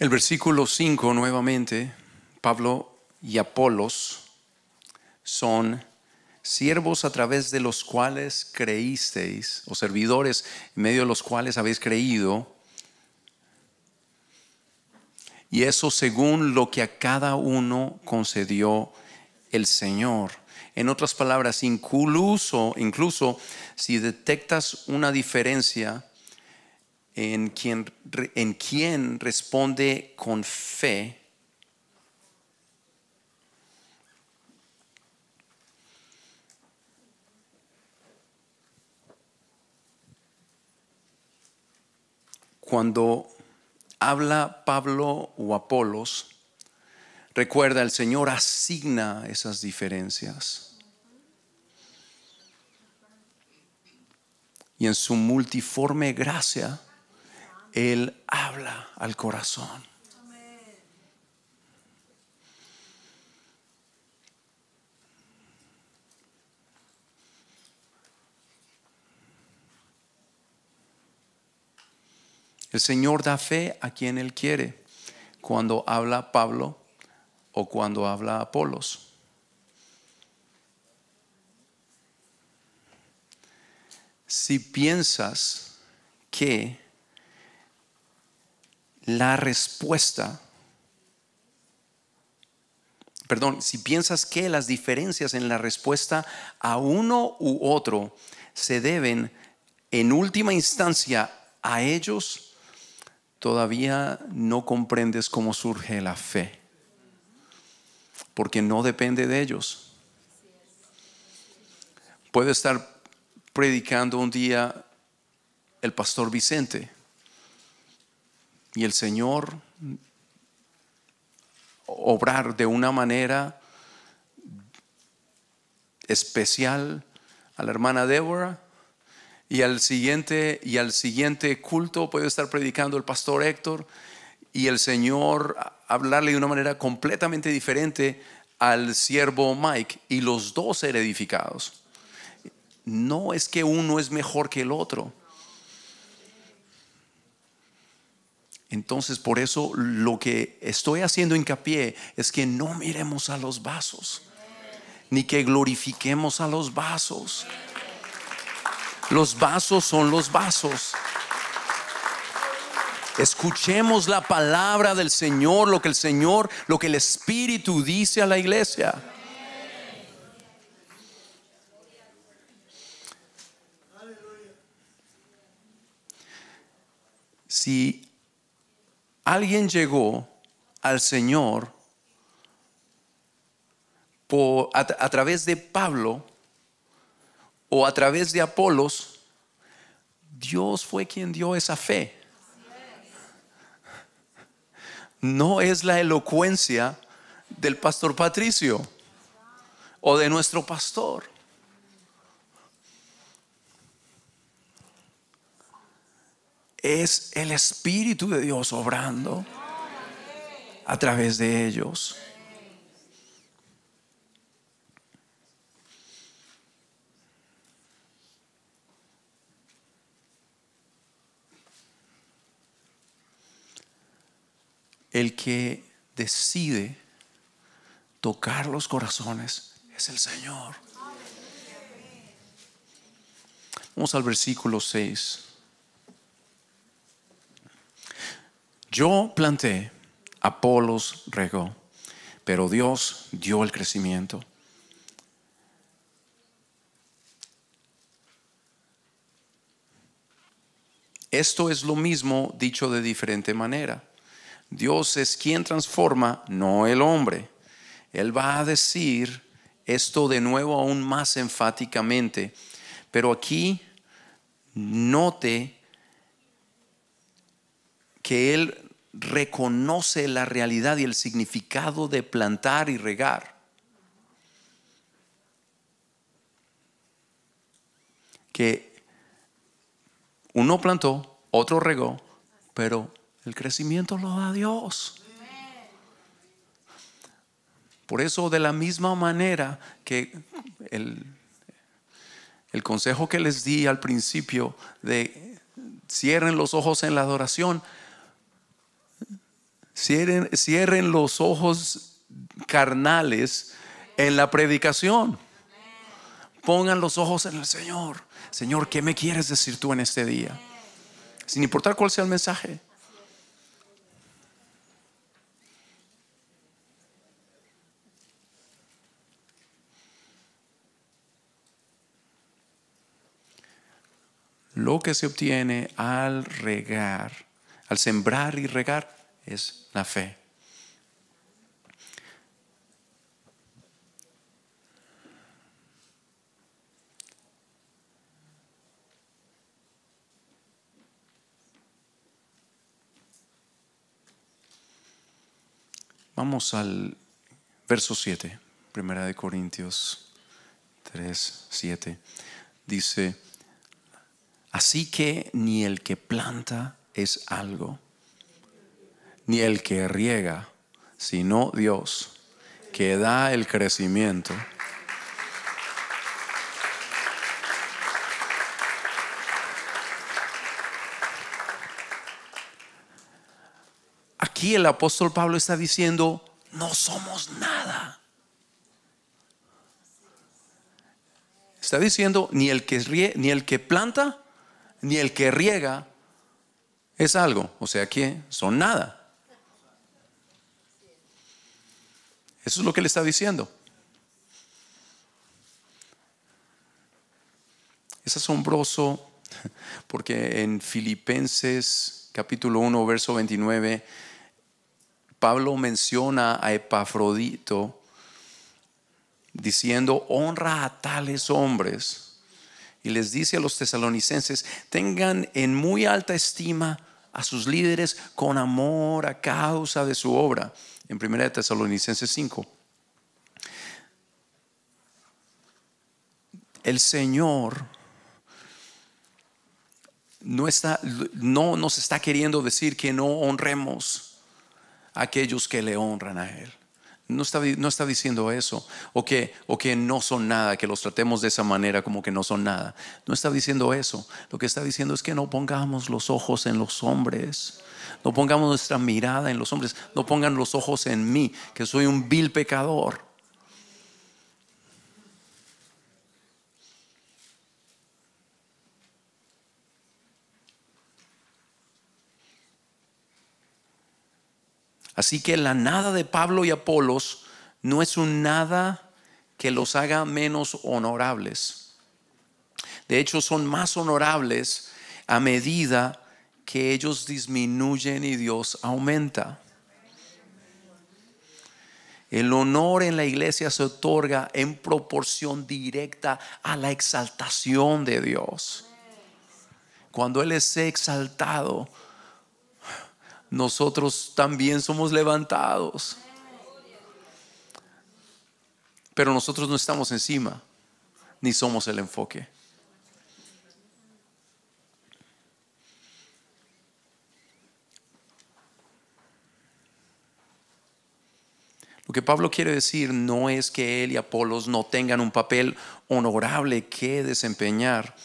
El versículo 5 nuevamente, Pablo y Apolos son siervos a través de los cuales creísteis, o servidores en medio de los cuales habéis creído, y eso según lo que a cada uno concedió el Señor. En otras palabras, incluso, incluso si detectas una diferencia, en quien, en responde con fe cuando habla Pablo o Apolos, recuerda, el Señor asigna esas diferencias. Y en su multiforme gracia, él habla al corazón. El Señor da fe a quien Él quiere, cuando habla Pablo o cuando habla Apolos. Si piensas que la respuesta. Perdón, si piensas que las diferencias en la respuesta a uno u otro se deben en última instancia a ellos, todavía no comprendes cómo surge la fe, porque no depende de ellos. Puede estar predicando un día el pastor Vicente y el Señor obrar de una manera especial a la hermana Débora y al siguiente y al siguiente culto puede estar predicando el pastor Héctor y el Señor hablarle de una manera completamente diferente al siervo Mike y los dos ser edificados. No es que uno es mejor que el otro, Entonces, por eso lo que estoy haciendo hincapié es que no miremos a los vasos, ni que glorifiquemos a los vasos. Los vasos son los vasos. Escuchemos la palabra del Señor, lo que el Señor, lo que el Espíritu dice a la iglesia. Si alguien llegó al Señor a, a través de Pablo o a través de Apolos, Dios fue quien dio esa fe. No es la elocuencia del pastor Patricio o de nuestro pastor. es el Espíritu de Dios obrando a través de ellos. El que decide tocar los corazones es el Señor. Vamos al versículo 6. Yo planté, Apolos regó, pero Dios dio el crecimiento. Esto es lo mismo dicho de diferente manera. Dios es quien transforma, no el hombre. Él va a decir esto de nuevo aún más enfáticamente, pero aquí note que Él reconoce la realidad y el significado de plantar y regar. Que uno plantó, otro regó, pero el crecimiento lo da Dios. Por eso, de la misma manera que el, el, consejo que les di al principio de cierren los ojos en la adoración, Cierren, los ojos carnales en la predicación. Pongan los ojos en el Señor. Señor, ¿qué me quieres decir tú en este día? Sin importar cuál sea el mensaje. Lo que se obtiene al regar, al sembrar y regar, es la fe. Vamos al verso 7, primera de Corintios 3, 7. Dice, así que ni el que planta es algo, ni el que riega, sino Dios, que da el crecimiento. Aquí el apóstol Pablo está diciendo, no somos nada. Está diciendo, ni el que, rie, ni el que planta, ni el que riega es algo. O sea que son nada. Eso es lo que le está diciendo. Es asombroso porque en Filipenses capítulo 1, verso 29, Pablo menciona a Epafrodito diciendo, honra a tales hombres. Y les dice a los tesalonicenses, tengan en muy alta estima a sus líderes con amor a causa de su obra en 1 Tesalonicenses 5. El Señor no, está, no nos está queriendo decir que no honremos aquellos que le honran a Él. No está, diciendo eso. O que, o que no son nada, que los tratemos de esa manera como que no son nada. No está diciendo eso. Lo que está diciendo es que no pongamos los ojos en los hombres. No pongamos nuestra mirada en los hombres. No pongan los ojos en mí, que soy un vil pecador. Así que la nada de Pablo y Apolos no es un nada que los haga menos honorables. De hecho, son más honorables a medida que ellos disminuyen y Dios aumenta. El honor en la iglesia se otorga en proporción directa a la exaltación de Dios. Cuando Él es exaltado, nosotros también somos levantados. Pero nosotros no estamos encima, ni somos el enfoque. Lo que Pablo quiere decir no es que él y Apolos no tengan un papel honorable que desempeñar,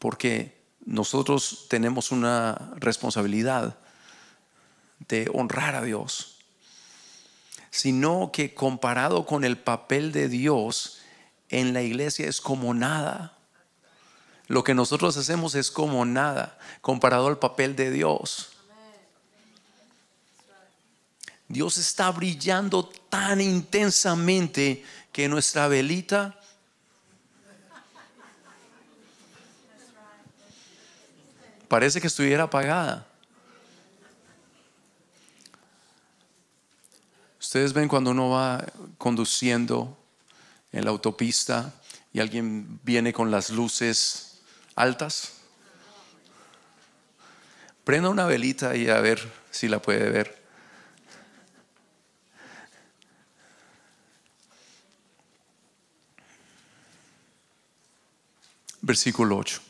porque nosotros tenemos una responsabilidad de honrar a Dios, sino que comparado con el papel de Dios en la iglesia es como nada. Lo que nosotros hacemos es como nada comparado al papel de Dios. Dios está brillando tan intensamente que nuestra velita parece que estuviera apagada. Ustedes ven cuando uno va conduciendo en la autopista y alguien viene con las luces altas. Prenda una velita y a ver si la puede ver. Versículo 8.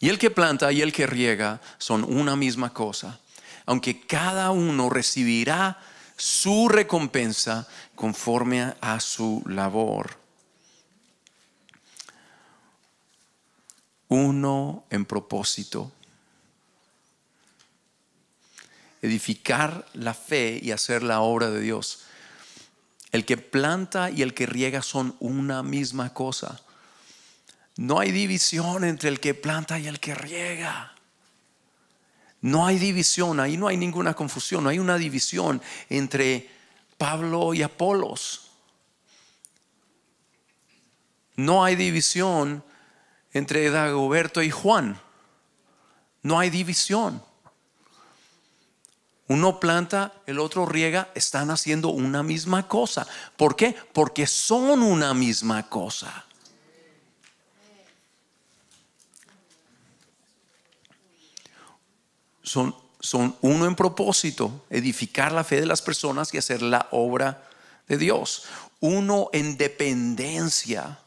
Y el que planta y el que riega son una misma cosa aunque cada uno recibirá su recompensa conforme a su labor. Uno en propósito. Edificar la fe y hacer la obra de Dios. El que planta y el que riega son una misma cosa. No hay división entre el que planta y el que riega. No hay división, ahí no hay ninguna confusión, no hay una división entre Pablo y Apolos. No hay división entre Dagoberto y Juan. No hay división. Uno planta, el otro riega, están haciendo una misma cosa. ¿Por qué? Porque son una misma cosa. son, uno en propósito, edificar la fe de las personas y hacer la obra de Dios. Uno en dependencia.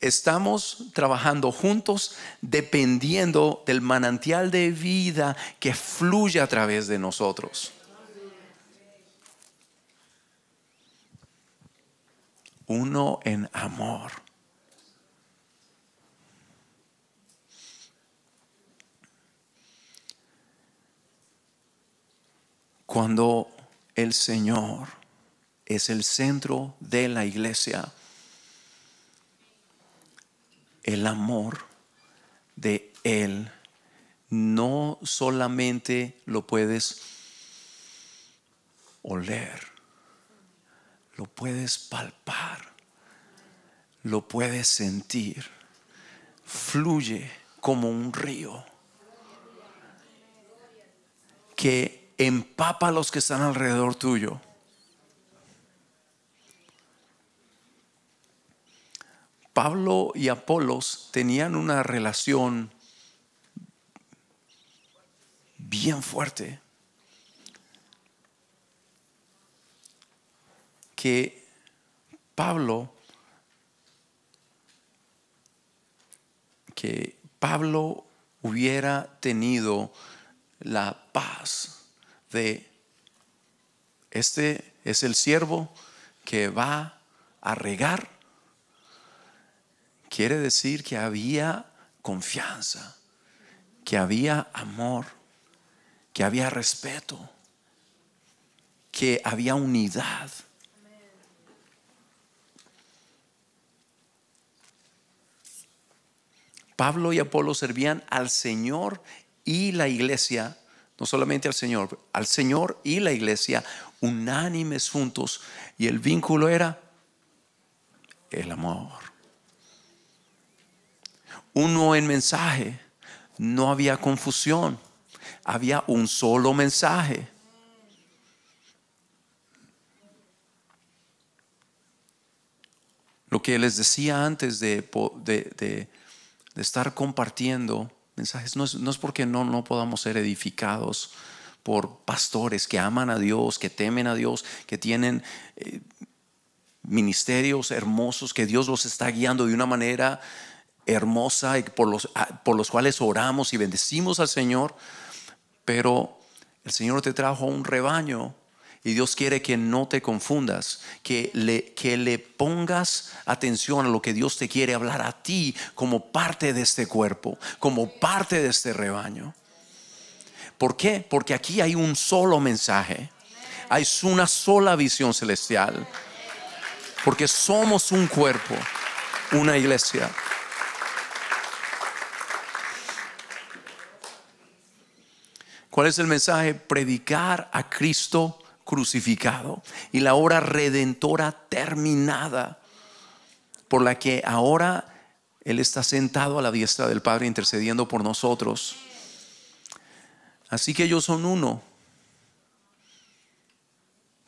Estamos trabajando juntos dependiendo del manantial de vida que fluye a través de nosotros. Uno en amor. cuando el Señor es el centro de la iglesia, el amor de Él no solamente lo puedes oler, lo puedes palpar, lo puedes sentir, fluye como un río que empapa a los que están alrededor tuyo. Pablo y Apolos tenían una relación bien fuerte que Pablo que Pablo hubiera tenido la paz este, es el siervo que va a regar. Quiere decir que había confianza, que había amor, que había respeto, que había unidad. Pablo y Apolo servían al Señor y la iglesia no solamente al Señor, al Señor y la iglesia, unánimes juntos. Y el vínculo era el amor. Uno en mensaje, no había confusión, había un solo mensaje. Lo que les decía antes de, de estar compartiendo mensajes. No es, porque no, no podamos ser edificados por pastores que aman a Dios, que temen a Dios, que tienen eh, ministerios hermosos, que Dios los está guiando de una manera hermosa y por los, ah, por los cuales oramos y bendecimos al Señor, pero el Señor te trajo un rebaño y Dios quiere que no te confundas, que le, que le pongas atención a lo que Dios te quiere hablar a ti como parte de este cuerpo, como parte de este rebaño. ¿Por qué? Porque aquí hay un solo mensaje, hay una sola visión celestial, porque somos un cuerpo, una iglesia. ¿Cuál es el mensaje? Predicar a Cristo crucificado y la obra redentora terminada por la que ahora Él está sentado a la diestra del Padre intercediendo por nosotros. Así que ellos son uno.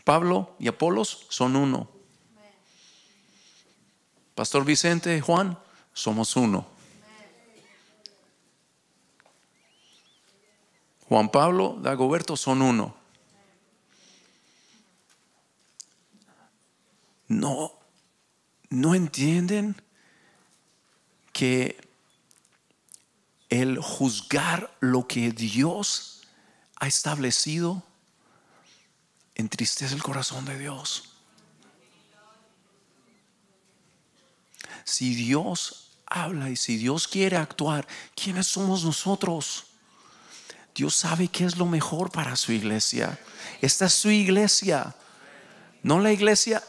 Pablo y Apolos son uno. Pastor Vicente, Juan, somos uno. Juan Pablo, Dagoberto son uno. no, no entienden que el juzgar lo que Dios ha establecido entristece el corazón de Dios. Si Dios habla y si Dios quiere actuar, ¿quiénes somos nosotros? Dios sabe qué es lo mejor para su iglesia. Esta es su iglesia. No la iglesia,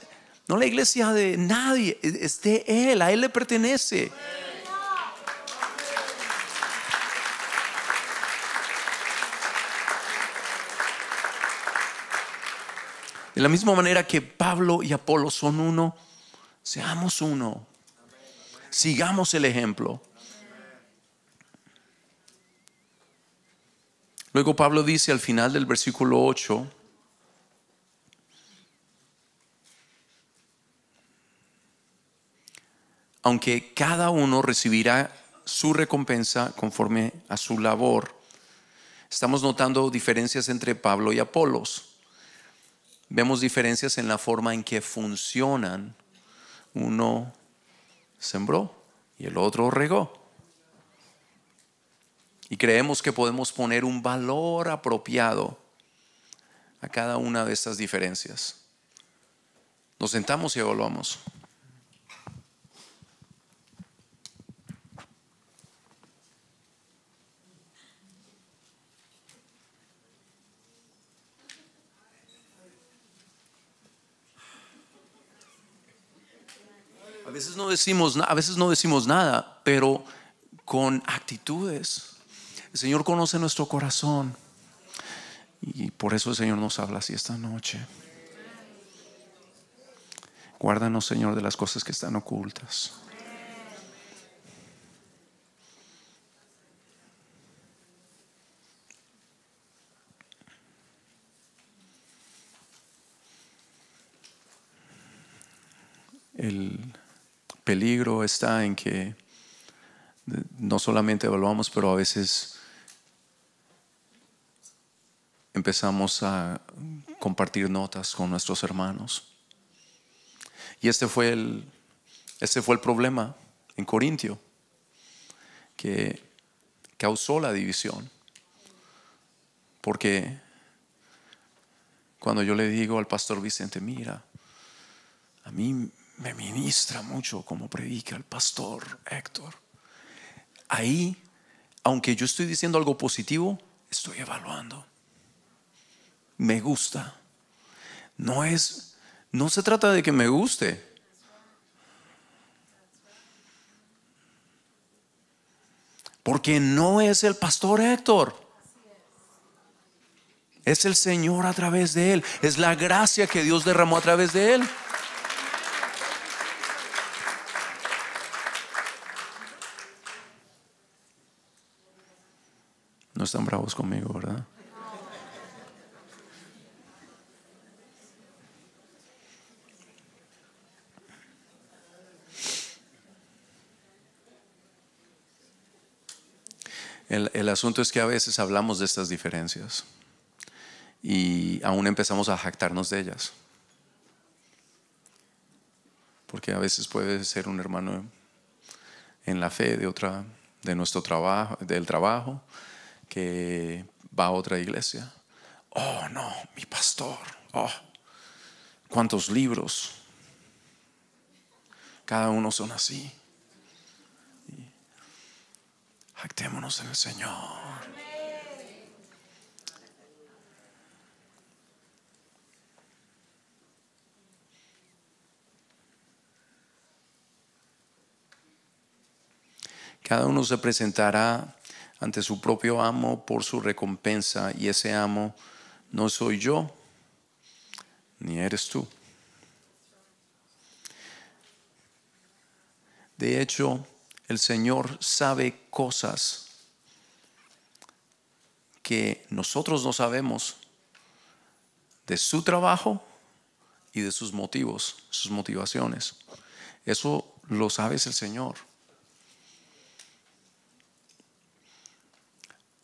no la iglesia de nadie, es de Él, a Él le pertenece. De la misma manera que Pablo y Apolo son uno, seamos uno. Sigamos el ejemplo. Luego Pablo dice al final del versículo 8, aunque cada uno recibirá su recompensa conforme a su labor. Estamos notando diferencias entre Pablo y Apolos. Vemos diferencias en la forma en que funcionan. Uno sembró y el otro regó. Y creemos que podemos poner un valor apropiado a cada una de estas diferencias. Nos sentamos y evaluamos. no decimos, a veces no decimos nada, pero con actitudes. El Señor conoce nuestro corazón. Y por eso el Señor nos habla así esta noche. Guárdanos, Señor, de las cosas que están ocultas. El peligro está en que no solamente evaluamos, pero a veces empezamos a compartir notas con nuestros hermanos. Y este fue el, este fue el problema en Corintio, que causó la división. Porque cuando yo le digo al pastor Vicente, mira, a mí me ministra mucho como predica el pastor Héctor. Ahí, aunque yo estoy diciendo algo positivo, estoy evaluando. Me gusta. No es, no se trata de que me guste. Porque no es el pastor Héctor. Es el Señor a través de él. Es la gracia que Dios derramó a través de él. están bravos conmigo, ¿verdad? El, asunto es que a veces hablamos de estas diferencias y aún empezamos a jactarnos de ellas. Porque a veces puede ser un hermano en la fe de otra, de nuestro trabajo, del trabajo, que va a otra iglesia. Oh, no, mi pastor. Oh, cuántos libros. Cada uno son así. Actémonos en el Señor. Cada uno se presentará ante su propio amo por su recompensa y ese amo no soy yo, ni eres tú. De hecho, el Señor sabe cosas que nosotros no sabemos de su trabajo y de sus motivos, sus motivaciones. Eso lo sabe el Señor.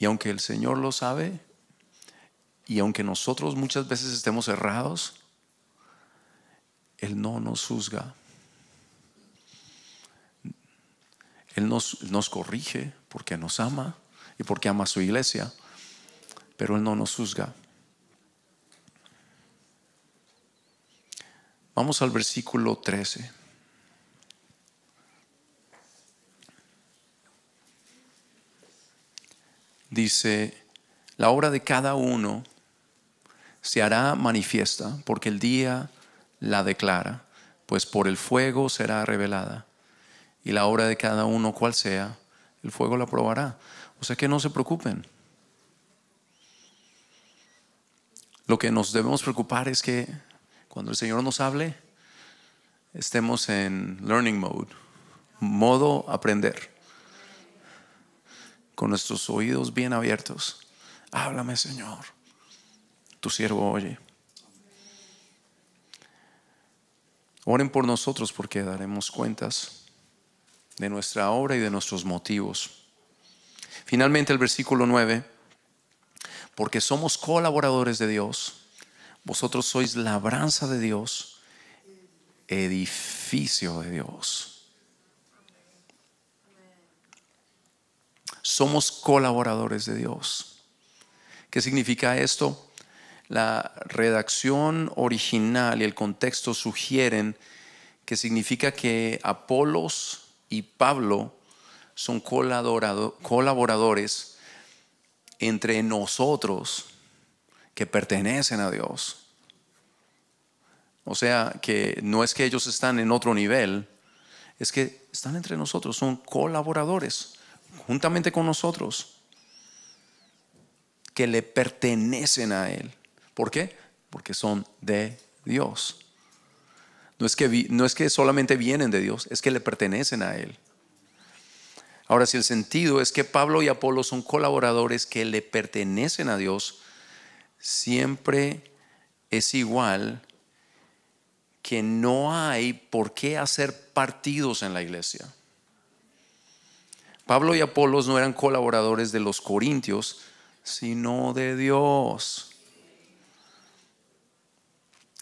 Y aunque el Señor lo sabe, y aunque nosotros muchas veces estemos errados, Él no nos juzga. Él nos, nos corrige porque nos ama y porque ama a su iglesia, pero Él no nos juzga. Vamos al versículo 13. dice, la obra de cada uno se hará manifiesta porque el día la declara, pues por el fuego será revelada. Y la obra de cada uno, cual sea, el fuego la probará. O sea que no se preocupen. Lo que nos debemos preocupar es que cuando el Señor nos hable, estemos en learning mode, modo aprender con nuestros oídos bien abiertos. Háblame, Señor. Tu siervo oye. Oren por nosotros porque daremos cuentas de nuestra obra y de nuestros motivos. Finalmente el versículo 9, porque somos colaboradores de Dios, vosotros sois labranza de Dios, edificio de Dios. somos colaboradores de Dios. ¿Qué significa esto? La redacción original y el contexto sugieren que significa que Apolos y Pablo son colaboradores entre nosotros que pertenecen a Dios. O sea, que no es que ellos están en otro nivel, es que están entre nosotros, son colaboradores juntamente con nosotros, que le pertenecen a Él. ¿Por qué? Porque son de Dios. No es, que, no es que solamente vienen de Dios, es que le pertenecen a Él. Ahora, si el sentido es que Pablo y Apolo son colaboradores que le pertenecen a Dios, siempre es igual que no hay por qué hacer partidos en la iglesia. Pablo y Apolos no eran colaboradores de los corintios, sino de Dios.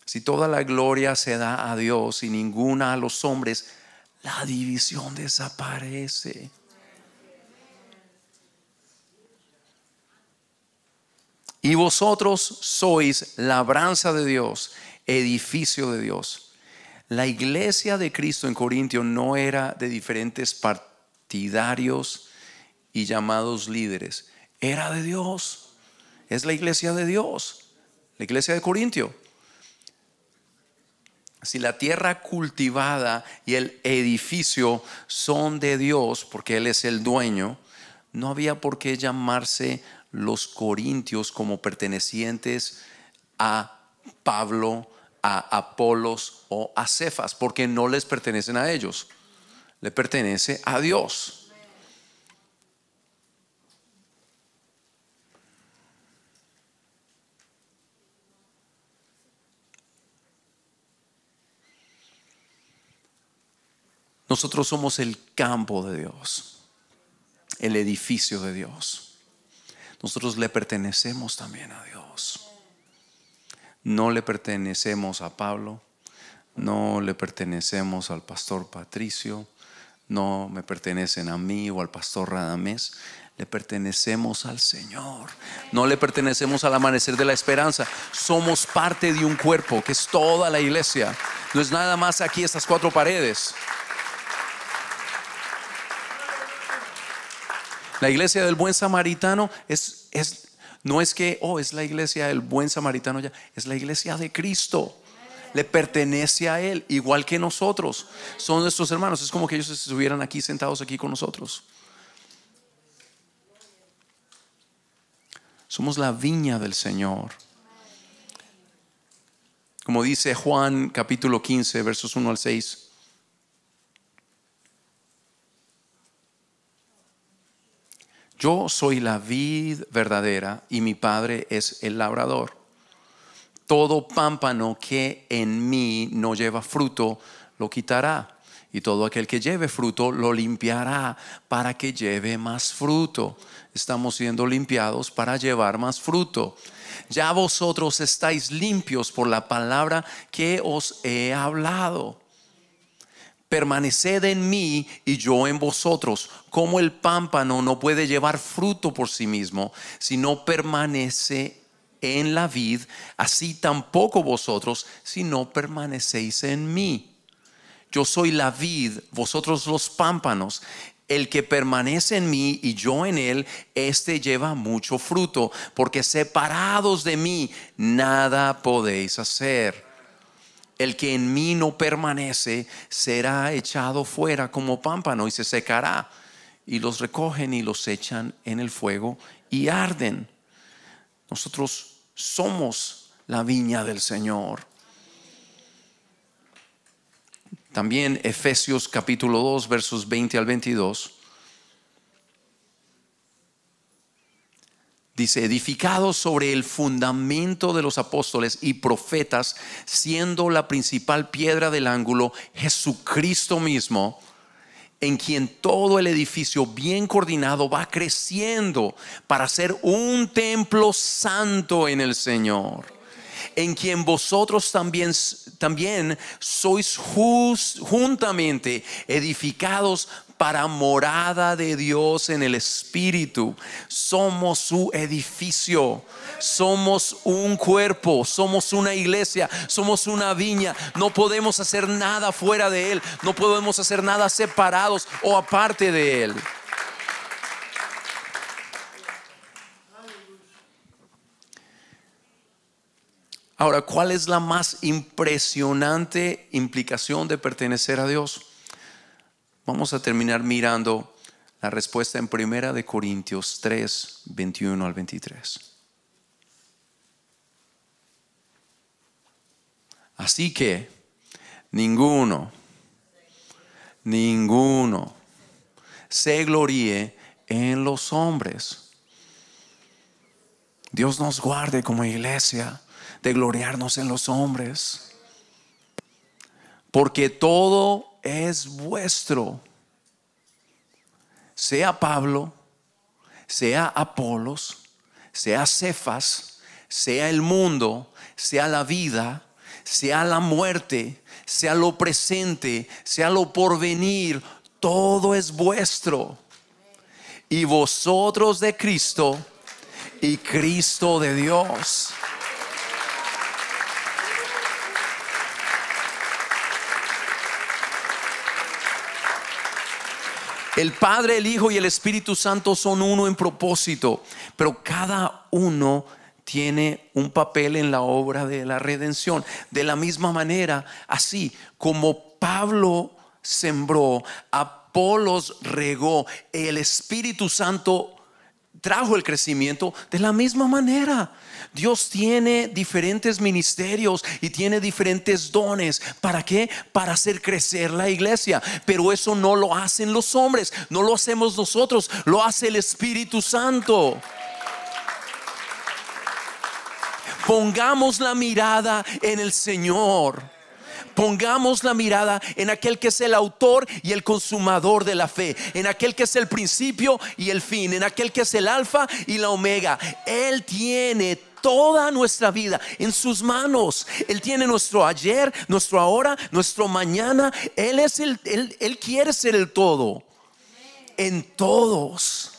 Si toda la gloria se da a Dios y ninguna a los hombres, la división desaparece. Y vosotros sois labranza de Dios, edificio de Dios. La iglesia de Cristo en Corintio no era de diferentes partes partidarios y llamados líderes. Era de Dios. Es la iglesia de Dios, la iglesia de Corintio. Si la tierra cultivada y el edificio son de Dios, porque Él es el dueño, no había por qué llamarse los corintios como pertenecientes a Pablo, a Apolos o a Cefas, porque no les pertenecen a ellos le pertenece a Dios. Nosotros somos el campo de Dios, el edificio de Dios. Nosotros le pertenecemos también a Dios. No le pertenecemos a Pablo, no le pertenecemos al pastor Patricio, no me pertenecen a mí o al pastor Radamés, le pertenecemos al Señor. No le pertenecemos al amanecer de la esperanza. Somos parte de un cuerpo que es toda la iglesia. No es nada más aquí estas cuatro paredes. La iglesia del buen samaritano es, es no es que, oh, es la iglesia del buen samaritano ya, es la iglesia de Cristo le pertenece a Él, igual que nosotros. Son nuestros hermanos. Es como que ellos estuvieran aquí sentados aquí con nosotros. Somos la viña del Señor. Como dice Juan capítulo 15, versos 1 al 6. Yo soy la vid verdadera y mi padre es el labrador todo pámpano que en mí no lleva fruto, lo quitará. Y todo aquel que lleve fruto, lo limpiará para que lleve más fruto. Estamos siendo limpiados para llevar más fruto. Ya vosotros estáis limpios por la palabra que os he hablado. Permaneced en mí y yo en vosotros. Como el pámpano no puede llevar fruto por sí mismo, si no permanece en la vid, así tampoco vosotros si no permanecéis en mí. Yo soy la vid, vosotros los pámpanos. El que permanece en mí y yo en él, Este lleva mucho fruto, porque separados de mí nada podéis hacer. El que en mí no permanece será echado fuera como pámpano y se secará. Y los recogen y los echan en el fuego y arden. Nosotros somos la viña del Señor. También Efesios capítulo 2, versos 20 al 22. Dice, edificados sobre el fundamento de los apóstoles y profetas, siendo la principal piedra del ángulo Jesucristo mismo en quien todo el edificio bien coordinado va creciendo para ser un templo santo en el Señor, en quien vosotros también, también sois juntamente edificados para morada de Dios en el Espíritu. Somos su edificio, somos un cuerpo, somos una iglesia, somos una viña. No podemos hacer nada fuera de Él, no podemos hacer nada separados o aparte de Él. Ahora, ¿cuál es la más impresionante implicación de pertenecer a Dios? Vamos a terminar mirando la respuesta en Primera de Corintios 3, 21 al 23. Así que ninguno, ninguno se gloríe en los hombres. Dios nos guarde como iglesia de gloriarnos en los hombres. Porque todo es vuestro. Sea Pablo, sea Apolos, sea Cefas, sea el mundo, sea la vida, sea la muerte, sea lo presente, sea lo porvenir, todo es vuestro. Y vosotros de Cristo y Cristo de Dios. El Padre, el Hijo y el Espíritu Santo son uno en propósito, pero cada uno tiene un papel en la obra de la redención. De la misma manera, así como Pablo sembró, Apolos regó, el Espíritu Santo trajo el crecimiento de la misma manera. Dios tiene diferentes ministerios y tiene diferentes dones. ¿Para qué? Para hacer crecer la iglesia. Pero eso no lo hacen los hombres, no lo hacemos nosotros, lo hace el Espíritu Santo. Pongamos la mirada en el Señor. Pongamos la mirada en aquel que es el autor y el consumador de la fe, en aquel que es el principio y el fin, en aquel que es el alfa y la omega. Él tiene toda nuestra vida en sus manos. Él tiene nuestro ayer, nuestro ahora, nuestro mañana. Él es el, él, quiere ser el todo. En todos.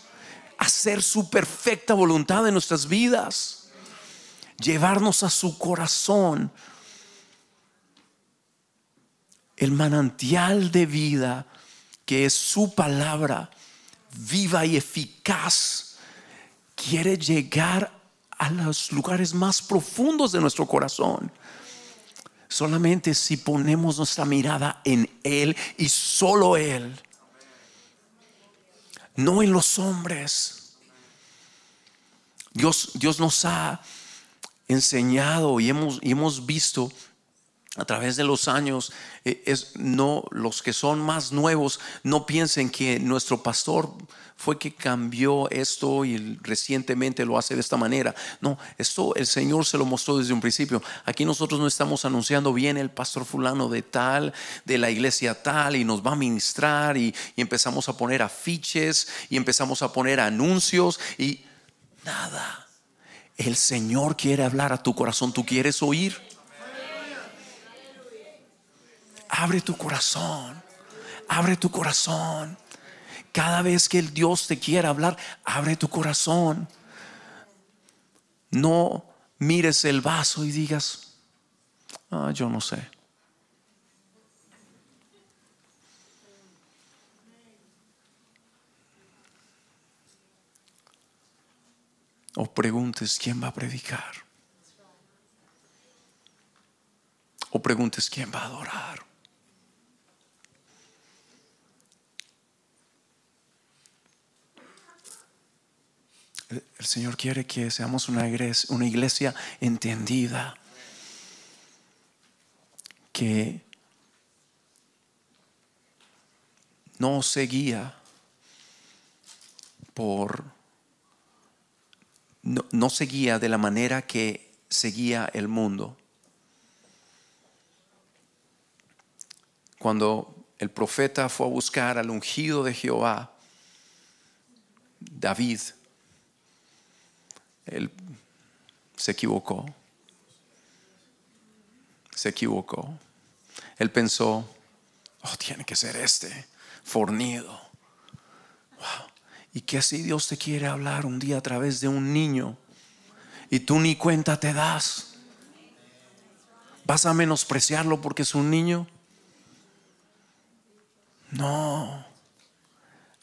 Hacer su perfecta voluntad en nuestras vidas. Llevarnos a su corazón el manantial de vida que es su palabra viva y eficaz, quiere llegar a los lugares más profundos de nuestro corazón. Solamente si ponemos nuestra mirada en Él y solo Él, no en los hombres. Dios, Dios nos ha enseñado y hemos, y hemos visto a través de los años, eh, no, los que son más nuevos no piensen que nuestro pastor fue que cambió esto y recientemente lo hace de esta manera. No, esto el Señor se lo mostró desde un principio. Aquí nosotros no estamos anunciando, bien el pastor fulano de tal, de la iglesia tal, y nos va a ministrar, y empezamos a poner afiches, y empezamos a poner anuncios, y nada. El Señor quiere hablar a tu corazón, tú quieres oír abre tu corazón, abre tu corazón. Cada vez que el Dios te quiera hablar, abre tu corazón. No mires el vaso y digas, ah, yo no sé. O preguntes, ¿quién va a predicar? O preguntes, ¿quién va a adorar? El Señor quiere que seamos una iglesia, entendida, que no seguía por, no, no de la manera que seguía el mundo. Cuando el profeta fue a buscar al ungido de Jehová, David, él se equivocó. Se equivocó. Él pensó, oh, tiene que ser este, fornido. Wow. Y que así Dios te quiere hablar un día a través de un niño y tú ni cuenta te das. ¿Vas a menospreciarlo porque es un niño? No.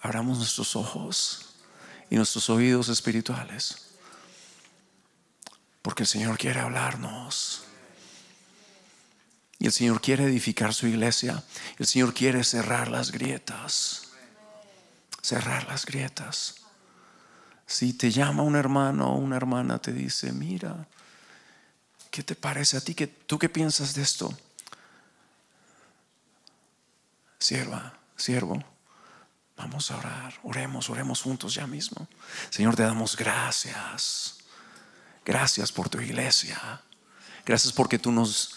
Abramos nuestros ojos y nuestros oídos espirituales porque el Señor quiere hablarnos. Y el Señor quiere edificar su iglesia. El Señor quiere cerrar las grietas. Cerrar las grietas. Si te llama un hermano o una hermana, te dice, mira, ¿qué te parece a ti? ¿Tú qué piensas de esto? Sierva, siervo, vamos a orar. Oremos, oremos juntos ya mismo. Señor, te damos gracias. Gracias por tu iglesia. Gracias porque tú nos,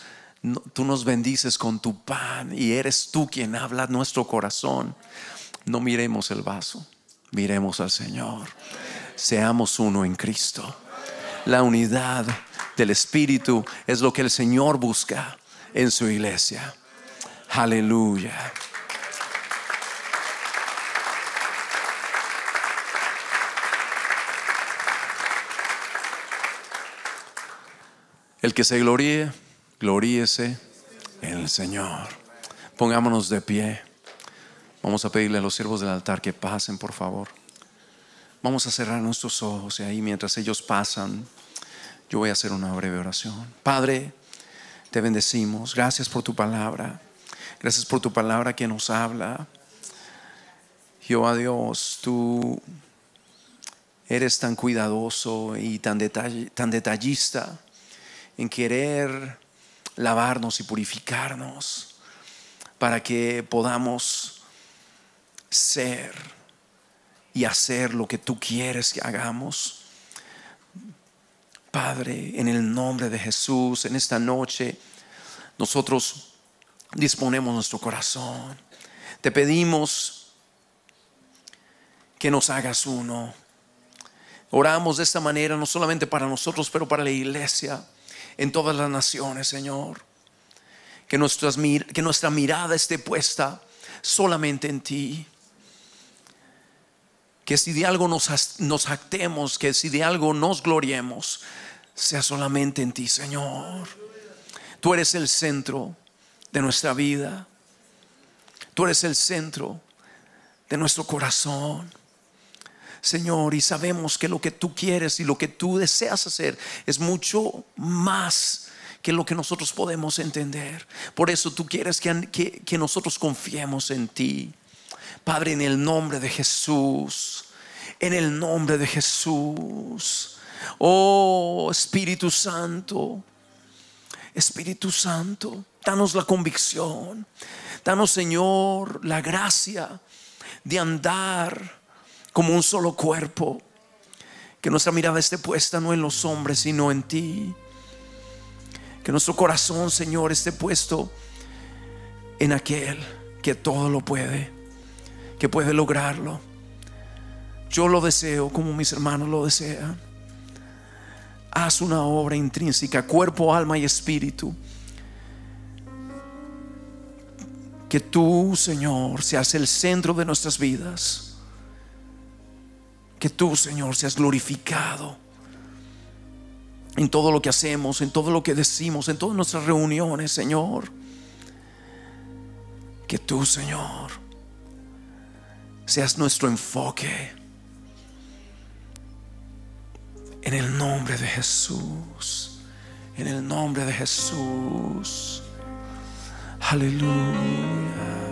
tú nos bendices con tu pan y eres tú quien habla nuestro corazón. No miremos el vaso, miremos al Señor. Seamos uno en Cristo. La unidad del Espíritu es lo que el Señor busca en su iglesia. Aleluya. El que se gloríe, gloríese en el Señor. Pongámonos de pie. Vamos a pedirle a los siervos del altar que pasen, por favor. Vamos a cerrar nuestros ojos y ahí mientras ellos pasan, yo voy a hacer una breve oración. Padre, te bendecimos. Gracias por tu palabra. Gracias por tu palabra que nos habla. Jehová Dios, tú eres tan cuidadoso y tan, tan detallista en querer lavarnos y purificarnos para que podamos ser y hacer lo que tú quieres que hagamos. Padre, en el nombre de Jesús, en esta noche, nosotros disponemos nuestro corazón. Te pedimos que nos hagas uno. Oramos de esta manera, no solamente para nosotros, pero para la iglesia en todas las naciones, Señor. Que, que nuestra mirada esté puesta solamente en ti. Que si de algo nos, nos actemos, que si de algo nos gloriemos, sea solamente en ti, Señor. Tú eres el centro de nuestra vida. Tú eres el centro de nuestro corazón. Señor, y sabemos que lo que tú quieres y lo que tú deseas hacer es mucho más que lo que nosotros podemos entender. Por eso tú quieres que, nosotros confiemos en ti. Padre, en el nombre de Jesús, en el nombre de Jesús. Oh Espíritu Santo, Espíritu Santo, danos la convicción, danos Señor la gracia de andar como un solo cuerpo. Que nuestra mirada esté puesta no en los hombres, sino en ti. Que nuestro corazón, Señor, esté puesto en aquel que todo lo puede, que puede lograrlo. Yo lo deseo como mis hermanos lo desean. Haz una obra intrínseca, cuerpo, alma y espíritu. Que tú, Señor, seas el centro de nuestras vidas que tú, Señor, seas glorificado en todo lo que hacemos, en todo lo que decimos, en todas nuestras reuniones, Señor. Que tú, Señor, seas nuestro enfoque. En el nombre de Jesús. En el nombre de Jesús. Aleluya.